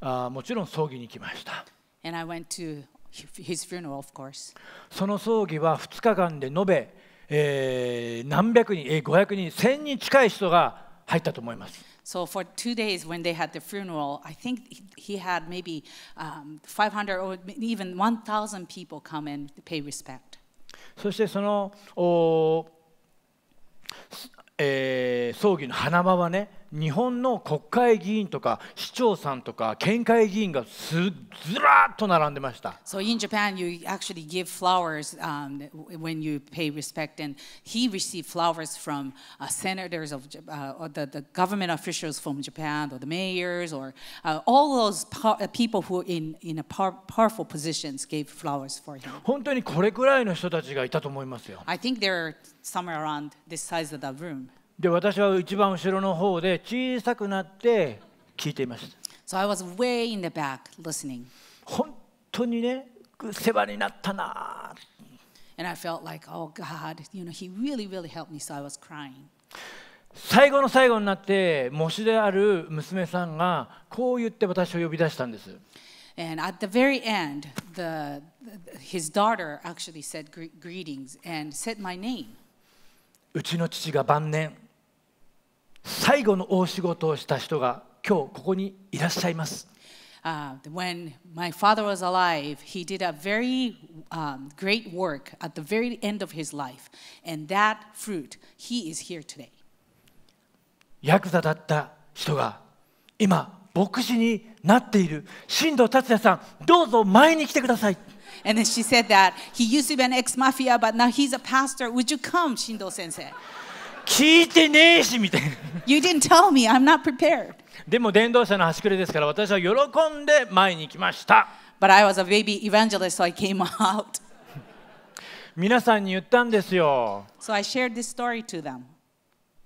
あもちろん葬儀に来ました。And I went to his funeral, of course. その葬儀は2日間で延べ、えー、何百人、えー、500人、千人近い人が入ったと思います。So for two days when they had the funeral, I think he had maybe um, 500 or even 1,000 people come and pay respect. そしてその、えー、葬儀の花場はね日本の国会議員とか市長さんとか県会議員がすずらっと並んでました。So in Japan, you actually give flowers、um, when you pay respect, and he received flowers from、uh, senators of、uh, or the, the government officials from Japan, or the mayors, or、uh, all those people who are in, in a par powerful positions gave flowers for him. 本当にこれくらいの人たちがいたと思いますよ。I think there are somewhere around this size of the room. で私は一番後ろの方で小さくなって聞いていました。So I was way in the back listening. 本当にね、世話になったな。And I felt like, oh God, you know, He really, really helped me, so I was crying. 最後の最後になって、模試である娘さんがこう言って私を呼び出したんです。And at the very end, the, his daughter actually said greetings and said my name. うちの父が晩年。最後の大仕事をした人が今日ここにいらっしゃいます。Uh, when my father was alive, he did a very um, great work at the very end of his life. And that fruit, he is here today. ヤクザだった人が今、牧師になっている新藤達也さん、どうぞ前に来てください。And then she said that he used to be an ex mafia, but now he's a pastor. Would you come, Shindo sensei? 聞いてねえしみたいな。You didn't tell me, I'm not prepared. でも伝道者の端くれですから私は喜んで前に来ました。But I was a baby evangelist, so I came out. 皆さんに言ったんですよ。So I shared this story to them.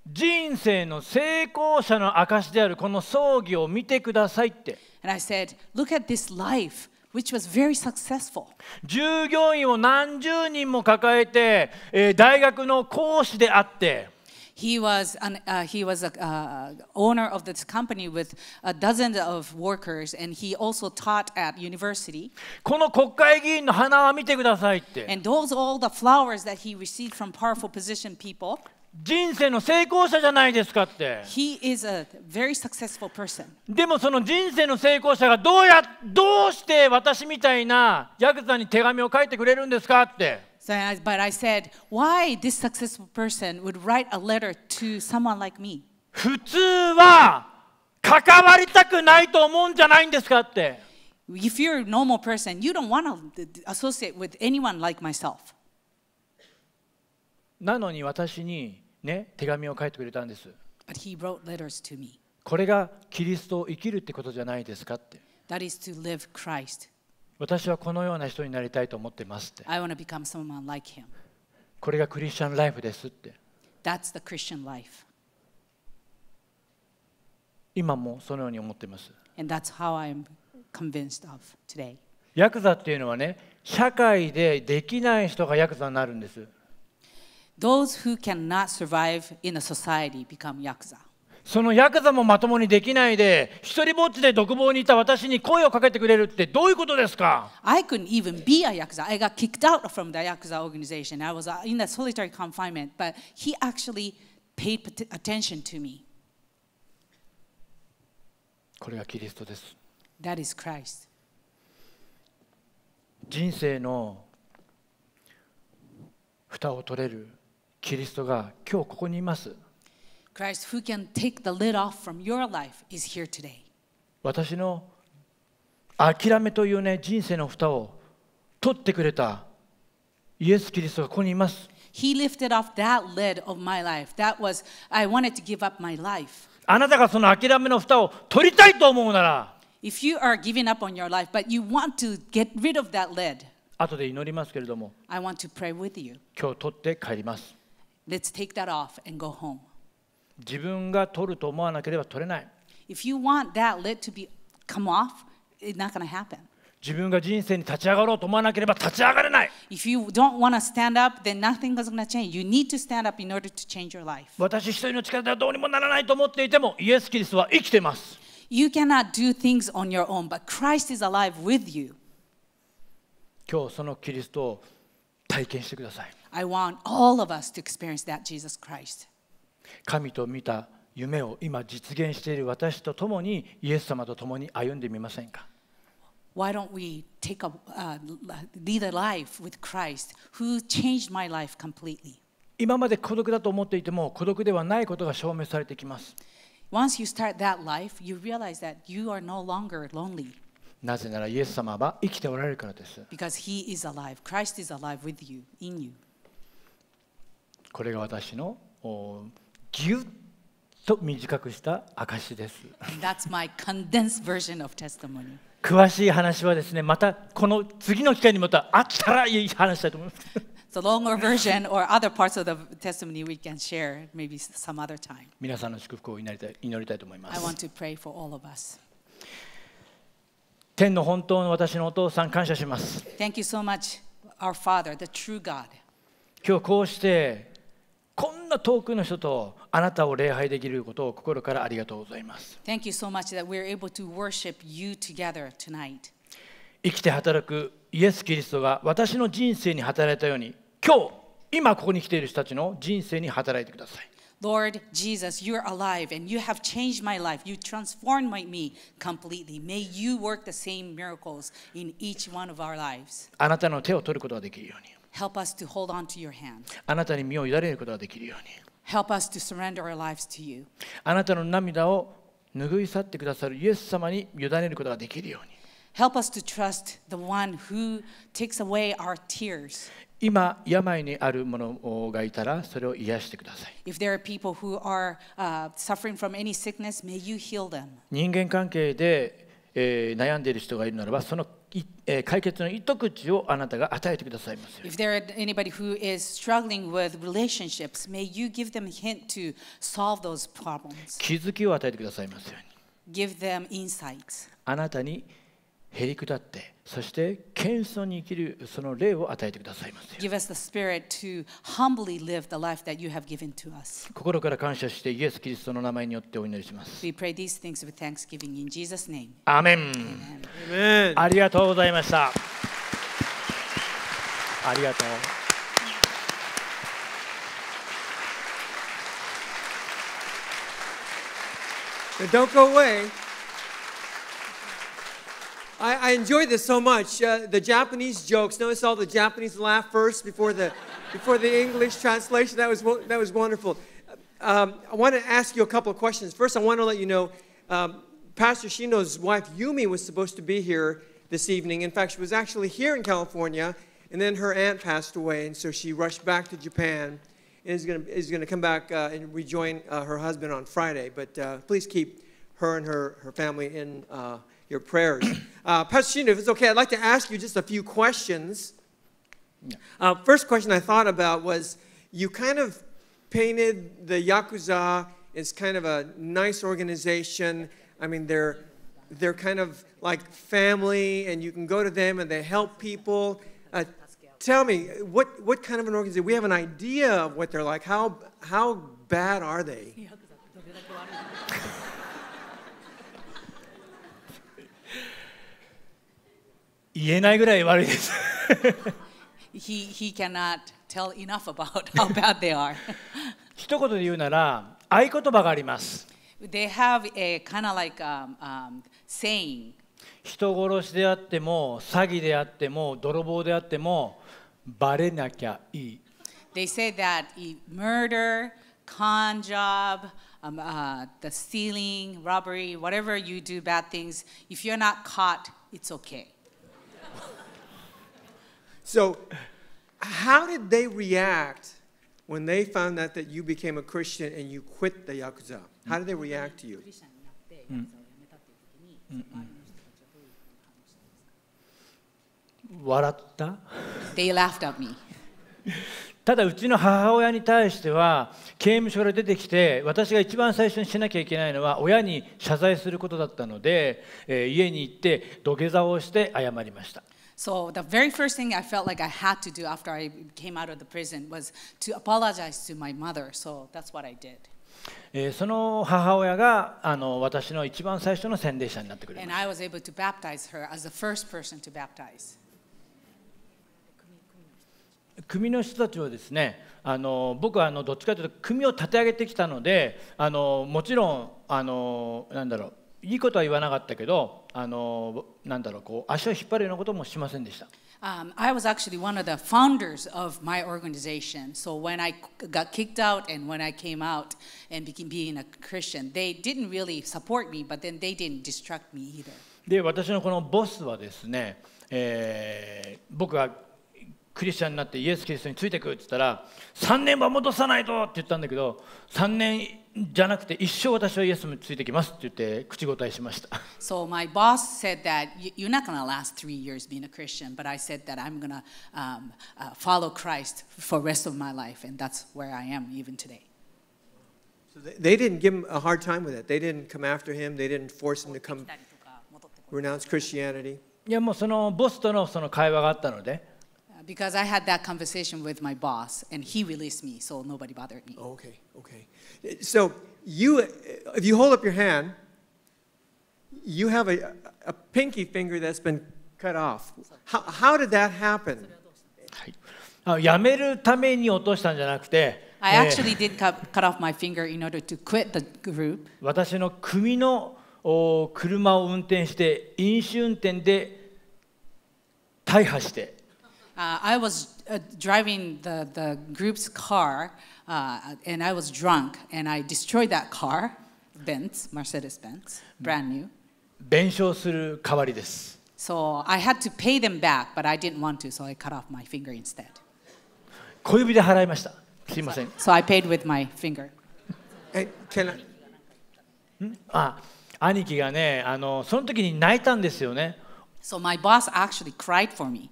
人生の成功者の証であるこの葬儀を見てくださいって。And I said, look at this life. Which was very successful. 従業員を何十人も抱えて、えー、大学の講師であって。He was, an, uh, he was a uh, owner of this company with a dozen of workers, and he also taught at university. この国 And those all the flowers that he received from powerful position people. 人生の成功者じゃないですかって。He is a very successful person. でもその人生の成功者がどうやどうして私みたいなヤクザに手紙を書いてくれるんですかって。So I, but I said, why this successful person would write a letter to someone like me? 普通は関わりたくないと思うんじゃないんですかって。If you're a normal person, you don't want to associate with anyone like myself. なのに私に、ね、手紙を書いてくれたんです。But he wrote letters to me. これがキリストを生きるってことじゃないですかって。That is to live Christ. 私はこのような人になりたいと思ってますこれがクリスチャンライフですって。今もそのように思ってます。ヤクザっていうのはね、社会でできない人がヤクザになるんです。そのヤクザもまともにできないで、一人ぼっちで独房にいた私に声をかけてくれるってどういうことですか ?I couldn't even be a Yakuza. I got kicked out from the Yakuza organization. I was in that solitary confinement, but he actually paid attention to me. これがキリストです。That is Christ. 人生の蓋を取れるキリストが今日ここにいます。Christ, who can take the lid off from your life, is here today. 私の諦めというね人生の蓋を取ってくれたイエス・キリストがここにいます。He lifted off that lid of my life. That was, I wanted to give up my life. あなたがその諦めの蓋を取りたいと思うなら、If you are giving up on your life, but you want to get rid of that lid, 後で祈りますけれども、I want to pray with you. 今日取って帰ります。Let's take that off and go home. 自分が取ると思わなければ取れない。If you want that lid to be come off, it's not going to happen. 自分が人生に立ち上がろうと思わなければ立ち上がれない。If you don't want to stand up, then nothing is going to change. You need to stand up in order to change your life. 私一人の力ではどうにもならないと思っていても、イエス・キリストは生きています。You cannot do things on your own, but Christ is alive with you. 今日そのキリストを体験してください。I want all of us to experience that Jesus Christ. 神と見た夢を今実現している私と共にイエス様と共に歩んでみませんか Why don't we take a, uh, lead a life with Christ who changed my life completely? 今まで孤独だと思っていても孤独ではないことが証明されてきます。Once you start that life, you realize that you are no longer lonely. なぜならイエス様は生きておられるからです。Because He is alive. Christ is alive with you, in you. これが私の。ぎゅっと短くした証です。That's my condensed version of testimony. 詳しい話はですね、またこの次の機会にまたあったらいい話だと思います。The longer version or other parts of the testimony we can share maybe some other time. 皆さんの祝福を祈りたい祈りたいと思います。I want to pray for all of us. 天の本当の私のお父さん、感謝します。Thank you so much, our Father, the true God. 今日こうしてこんな遠くの人とあなたを礼拝できることを心からありがとうございます。Thank you so much that we're able to worship you together tonight. 生きて働くイエス・キリストが私の人生に働いたように、今日、今ここに来ている人たちの人生に働いてください。Lord Jesus, you're alive and you have changed my life. You transformed my, me completely. May you work the same miracles in each one of our lives. あなたの手を取ることができるように。Help us to hold on to your hand. あなたに身を委ねることができるように。Help us to surrender our lives to you. あなたの涙を拭い去ってくださるイエス様に委ねることができるように。Help us to trust the one who takes away our tears. 今、病にある者がいたら、それを癒してください。If there are people who are、uh, suffering from any sickness, may you heal them. 人間関係で、えー、悩んでいる人がいるならば、その解決の糸口をあなたが与えてくださいます。If there are anybody who is struggling with relationships, may you give them a hint to solve those problems. 気づきを与えてくださいますように。Give them insights. あなたにへりくだってそして謙遜に生きるその霊を与えてくださいます Give us the spirit to humbly live the life that you have given to us 心から感謝してイエス・キリストの名前によってお祈りします We pray these things with thanksgiving in Jesus' name アメンありがとうございましたありがとうどこへ I, I enjoy this so much. Uh, the Japanese jokes. Notice all the Japanese laugh first before the, before the English translation. That was, that was wonderful. Um, I want to ask you a couple of questions. First, I want to let you know um, Pastor Shino's wife, Yumi, was supposed to be here this evening. In fact, she was actually here in California, and then her aunt passed away, and so she rushed back to Japan and is going to, is going to come back uh, and rejoin uh, her husband on Friday. But uh, please keep her and her, her family in. Uh, your prayers. Uh, Pastor Sheen, if it's okay, I'd like to ask you just a few questions. Yeah. Uh, first question I thought about was you kind of painted the Yakuza as kind of a nice organization. I mean, they're, they're kind of like family, and you can go to them and they help people. Uh, tell me, what, what kind of an organization? We have an idea of what they're like. How, how bad are they? 言えないぐらい悪いです。he, he cannot tell enough about how bad they are. 一言で言うなら、合言葉があります。They have a kind of like u um, saying. 人殺しであっても、詐欺であっても、泥棒であっても、バレなきゃいい。They say that murder, con job, um, uh, the stealing, robbery, whatever you do bad things, if you're not caught, it's okay. so, how did they react when they found out that you became a Christian and you quit the Yakuza? How did they react to you? Mm. Mm -mm. They laughed at me. ただうちの母親に対しては刑務所から出てきて私が一番最初にしなきゃいけないのは親に謝罪することだったので、えー、家に行って土下座をして謝りました。So the very first thing I felt like I had to do after I came out of the prison was to apologize to my mother. So that's what I did. えその母親があの私の一番最初の洗礼者になってくれました。組の人たちはですねあの僕はあのどっちかというと組を立て上げてきたのであのもちろんあのなんだろういいことは言わなかったけど、あのなんだろうこう足を引っ張るようなこともしませんでした。Um, I was actually one of the founders of my organization. So when I got kicked out and when I came out and became being a Christian, they didn't really support me, but then they didn't distract me either. で私のこのボスはですね、えー、僕がクリスチャンになってイエス・キリストについてくって言ったら3年は戻さないとって言ったんだけど3年じゃなくて一生私はイエスについてきますって言って口答えしました。So my boss said that you're not going to last three years being a Christian, but I said that I'm going to、um, uh, follow Christ for the rest of my life, and that's where I am even today. So they didn't give him a hard time with it. They didn't come after him. They didn't force him to come renounce Christianity. いやもうそのボスとのその会話があったので。because I had that conversation with my boss, and he released me, so nobody bothered me. Oh, okay, okay. So you, if you hold up your hand, you have a, a pinky finger that's been cut off. How, how did that happen? I actually did cut, cut off my finger in order to quit the group. 私の組の車を運転して飲酒運転で大破して。uh, I was uh, driving the, the group's car, uh, and I was drunk, and I destroyed that car, Benz, Mercedes-Benz, brand new. So I had to pay them back, but I didn't want to, so I cut off my finger instead. 小指で払いました。すいません。So, so I paid with my finger. Can I? んあ、兄貴がね、あのその時に泣いたんですよね。So hmm? my boss actually cried for me.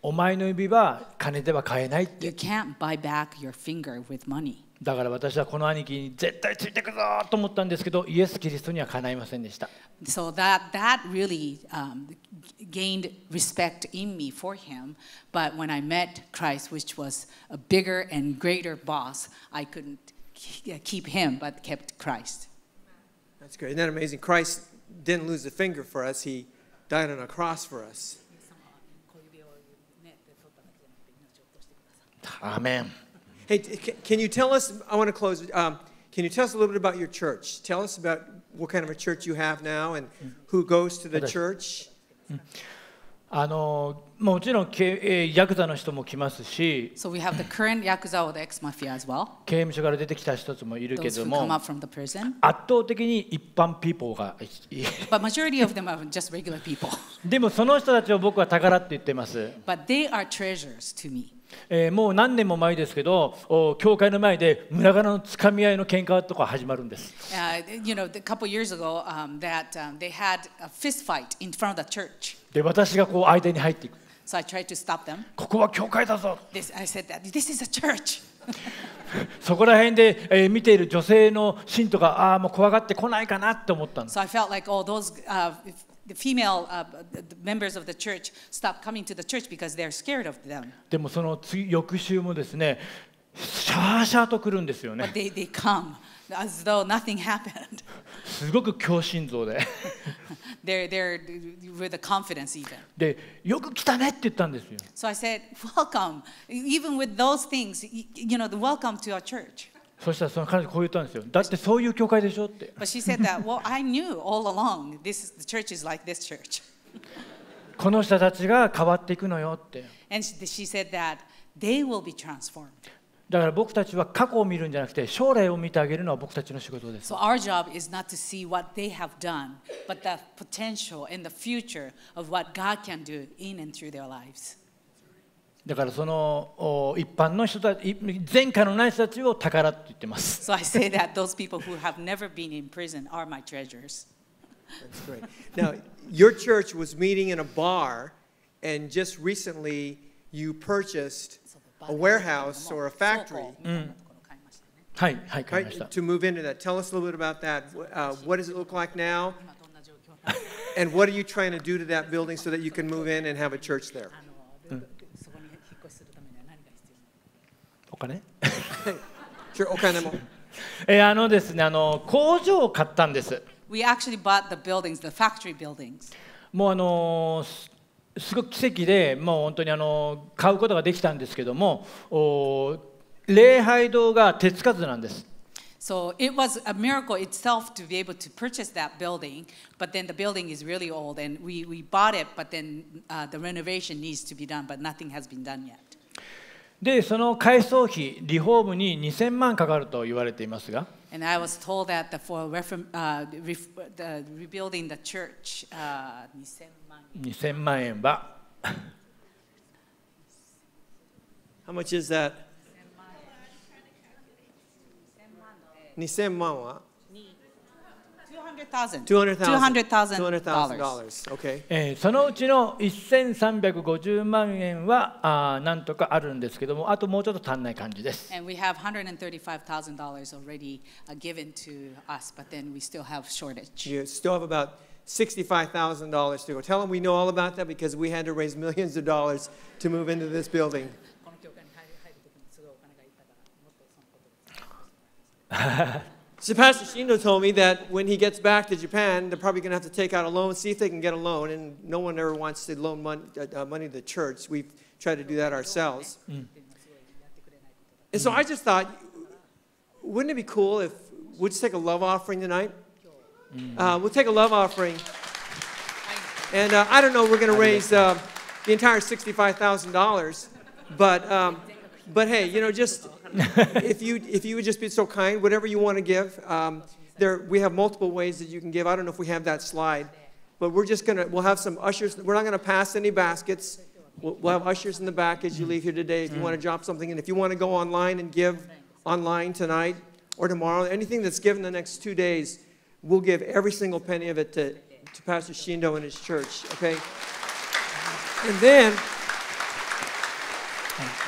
お前の指は金では買えない。You can't buy back your finger with money. だから私はこの兄貴に絶対ついてくぞと思ったんですけど、イエス・キリストにはかないませんでした。So that, that really、um, gained respect in me for him, but when I met Christ, which was a bigger and greater boss, I couldn't keep him but kept Christ. That's great. Isn't that amazing? Christ didn't lose a finger for us, he died on a cross for us. アメン。Hey, can you tell us? I want to close. Um, can you tell us a little bit about your church? Tell us about what kind of a church you have now and who goes to the church. あのもちろんヤクザの人も来ますし、so we have the current Yakuza or the ex-mafia as well. 刑務所から出てきた人もいるけども、圧倒的に一般 people が But majority of them are just regular people. でもその人たちを僕は宝って言ってます。But they are treasures to me. えー、もう何年も前ですけど、教会の前で村からのつかみ合いの喧嘩とか始まるんです。で、私がこう相手に入っていく。ここは教会だぞ t h そこら辺で、えー、見ている女性の信徒が、ああ、もう怖がってこないかなって思ったんです。the female uh, the members of the church stop coming to the church because they're scared of them. でもその次翌週もですね、シャーシャーと来るんですよね。But they, they come as though nothing happened. すごく強心臓で。they're, they're with a confidence even. で、よく来たねって言ったんですよ。So I said, welcome, even with those things, you know, the welcome to our church. そしたらその彼女こう言ったんですよ。だってそういう教会でしょって。But she said that, well, I knew all along this the church is like this church. この人たちが変わっていくのよって。And she said that they will be transformed. だから僕たちは過去を見るんじゃなくて将来を見てあげるのは僕たちの仕事です。So our job is not to see what they have done, but the potential and the future of what God can do in and through their lives. だからその一般の人たち、前科のない人たちを宝って言ってます。So I say that those people who have never been in prison are my treasures. That's great. Now, your church was meeting in a bar, and just recently you purchased a warehouse or a factory. はい、はい、買いました。To mm. move into that, tell us a little bit about that. Uh, what does it look like now? And what are you trying to do to that building so that you can move in and have a church there? 金お金も。えあのですねあの工場を買ったんです。We actually bought the buildings, the factory buildings. もうあのすごく奇跡でもう本当にあの買うことができたんですけども、お礼拝堂が手つかずなんです。So it was a miracle itself to be able to purchase that building, but then the building is really old and we, we bought it, but then uh, the renovation needs to be done, but nothing has been done yet. でその改装費リフォームに2000万かかると言われていますが2 0万円は h o 万は 200,000. 200,000 dollars. Okay. えーそのうちの eh, dollars already uh, given to us, but then we still have shortage. You still have about $65,000 to go. Tell them we know all about that because we had to raise millions of dollars to move into this building. So Pastor Shindo told me that when he gets back to Japan, they're probably going to have to take out a loan, see if they can get a loan, and no one ever wants to loan money, uh, uh, money to the church. We've tried to do that ourselves. Mm. And so I just thought, wouldn't it be cool if we would just take a love offering tonight? Mm. Uh, we'll take a love offering. And uh, I don't know, we're going to raise uh, the entire $65,000, but, um, but hey, you know, just if you if you would just be so kind, whatever you want to give, um, there we have multiple ways that you can give. I don't know if we have that slide, but we're just gonna we'll have some ushers. We're not gonna pass any baskets. We'll, we'll have ushers in the back as you leave here today. If you want to drop something, and if you want to go online and give online tonight or tomorrow, anything that's given the next two days, we'll give every single penny of it to to Pastor Shindo and his church. Okay, and then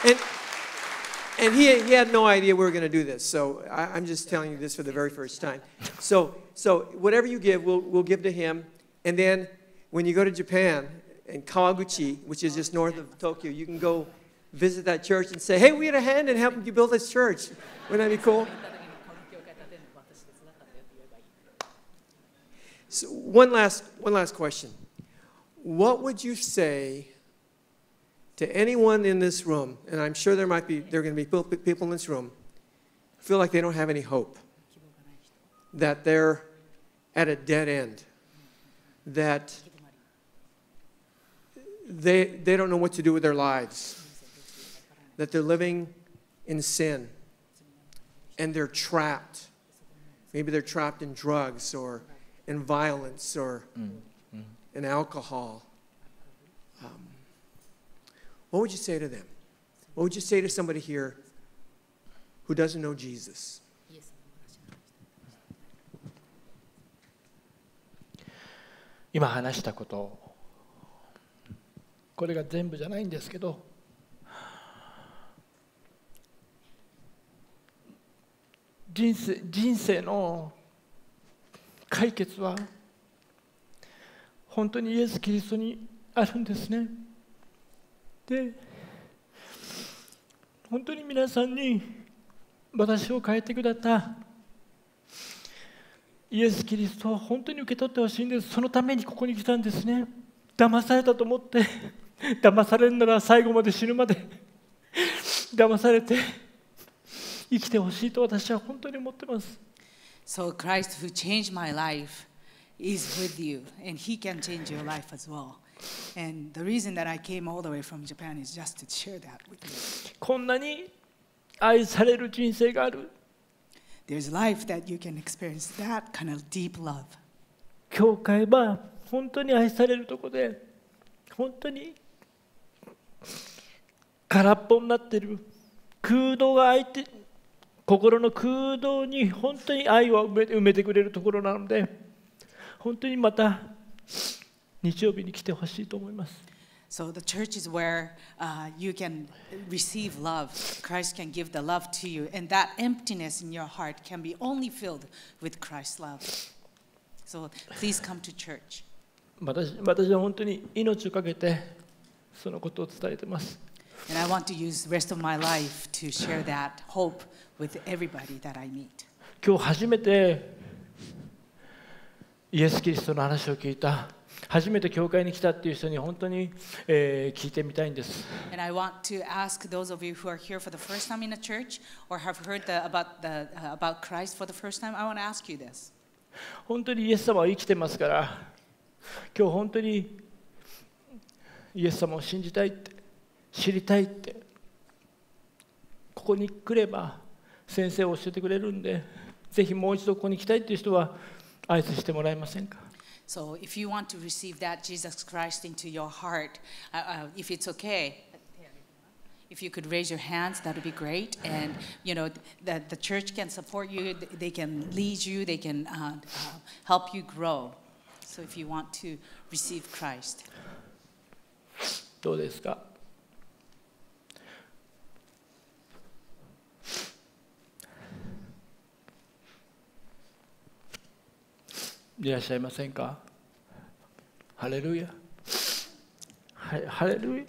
and and he, he had no idea we were going to do this. So I, am just telling you this for the very first time. So, so whatever you give, we'll, we'll give to him. And then when you go to Japan and Kawaguchi, which is just north of Tokyo, you can go visit that church and say, hey, we had a hand in helping you build this church. Wouldn't that be cool? So one last, one last question. What would you say to anyone in this room, and I'm sure there might be, there are going to be people in this room, feel like they don't have any hope, that they're at a dead end, that they, they don't know what to do with their lives, that they're living in sin, and they're trapped. Maybe they're trapped in drugs or in violence or mm. mm. in alcohol. Um, What would you say to them? What would you say to somebody here who doesn't know Jesus? 今話したことこれが全部じゃないんですけど人生人生の解決は本当にイエス・キリストにあるんですね。で本当に皆さんに私を変えてくださったイエス・キリストを本当に受け取ってほしいんですそのためにここに来たんですね騙されたと思って騙されるなら最後まで死ぬまで騙されて生きてほしいと私は本当に思ってます So Christ who changed my life is with you and he can change your life as well こんなに愛される人生がある。教会は本当に愛されるとこで、本当に空っぽになってる。空洞が空いて、心の空洞に本当に愛を埋めてくれるところなので、本当にまた。日曜日に来てほしいと思います。So the church is where uh, you can receive love. Christ can give the love to you, and that emptiness in your heart can be only filled with Christ's love. So please come to church. 私私は本当に命をかけてそのことを伝えてます。And I want to use the rest of my life to share that hope with everybody that I meet. 今日初めてイエス・キリストの話を聞いた。初めて教会に来たっていう人に本当に、えー、聞いてみたいんです。本当にイエス様は生きてますから、今日本当にイエス様を信じたい知りたいって、ここに来れば先生を教えてくれるんで、ぜひもう一度ここに来たいっていう人は、挨拶してもらえませんか So if you want to receive that Jesus Christ into your heart, uh, uh, if it's okay, if you could raise your hands, that would be great. And you know, the, the church can support you. They can lead you. They can uh, uh, help you grow. So if you want to receive Christ. どうですかいらっしゃいませんかハレルヤハレルヤ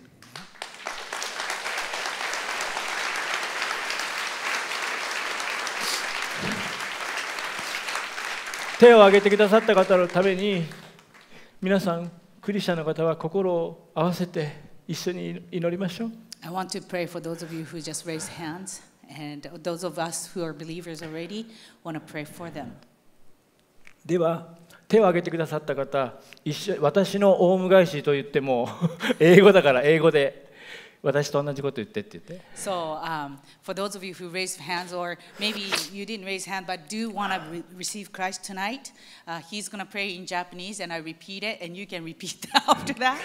手を挙げてくださった方のために皆さんクリスチャンの方は心を合わせて一緒に祈りましょう。I want to pray for those of you who just raised hands and those of us who are believers already want to pray for them. では手を挙げてくださった方一緒私のオウム返しと言っても英語だから英語で私と同じこと言ってって言って。So, um, for those of you who raised hands, or maybe you didn't raise hand but do want to re receive Christ tonight, uh, he's going to pray in Japanese and I repeat it and you can repeat that after that.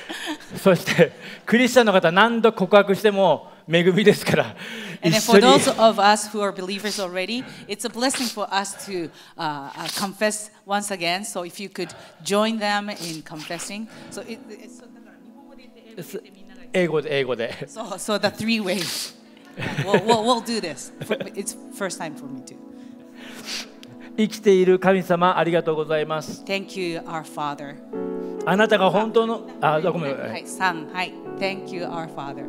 そして、クリスチャンの方、何度告白しても恵みですから。And then for those of us who are believers already, it's a blessing for us to uh, uh, confess once again. So if you could join them in confessing. So it, it's so だから日本語で言って、英語で英語で。So, so the three ways. We'll, we'll, we'll do this. It's first time for me too. 生きている神様ありがとうございます。Thank you, our Father. あなたが本当のあごめん。はい、3はい。Thank you, our Father.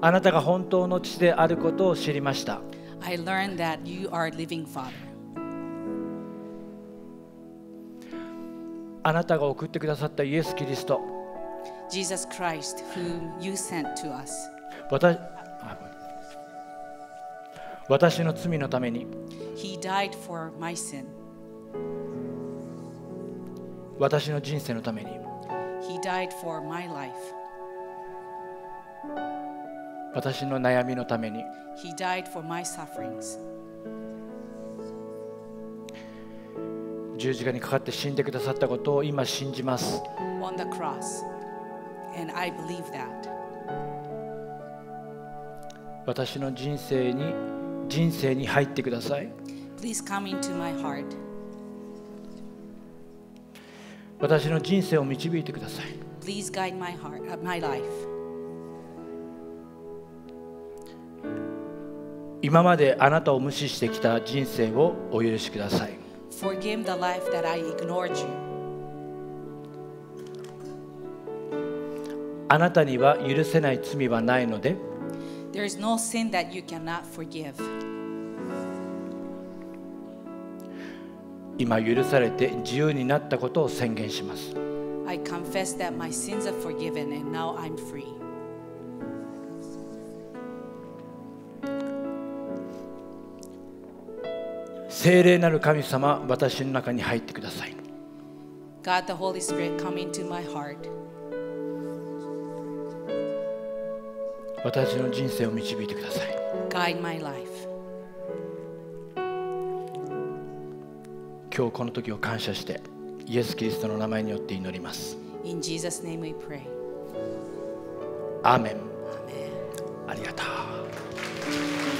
あなたが本当の父であることを知りました。I learned that you are living Father. あなたが送ってくださったイエス・キリスト。Jesus Christ, whom you sent to us. 私私の罪のために He died for my sin. 私の人生のために He died for my life. 私の悩みのために He died for my sufferings. 十字架にかかって死んでくださったことを今信じます。On the cross. And I believe that. 私の人生に人生に入ってください。Please come into my heart. 私の人生を導いてください。Please guide my heart, my life. 今まであなたを無視してきた人生をお許しください。Forgive the life that I ignored you. あなたには許せない罪はないので There is no sin that you cannot forgive. 今許されて自由になったことを宣言します I confess that my sins are forgiven and now I'm free. 聖霊なる神様私の中に入ってください God the Holy Spirit come into my heart. 私の人生を導いてください Guide my life. 今日この時を感謝してイエス・キリストの名前によって祈ります In Jesus name we pray. アーメンありがとう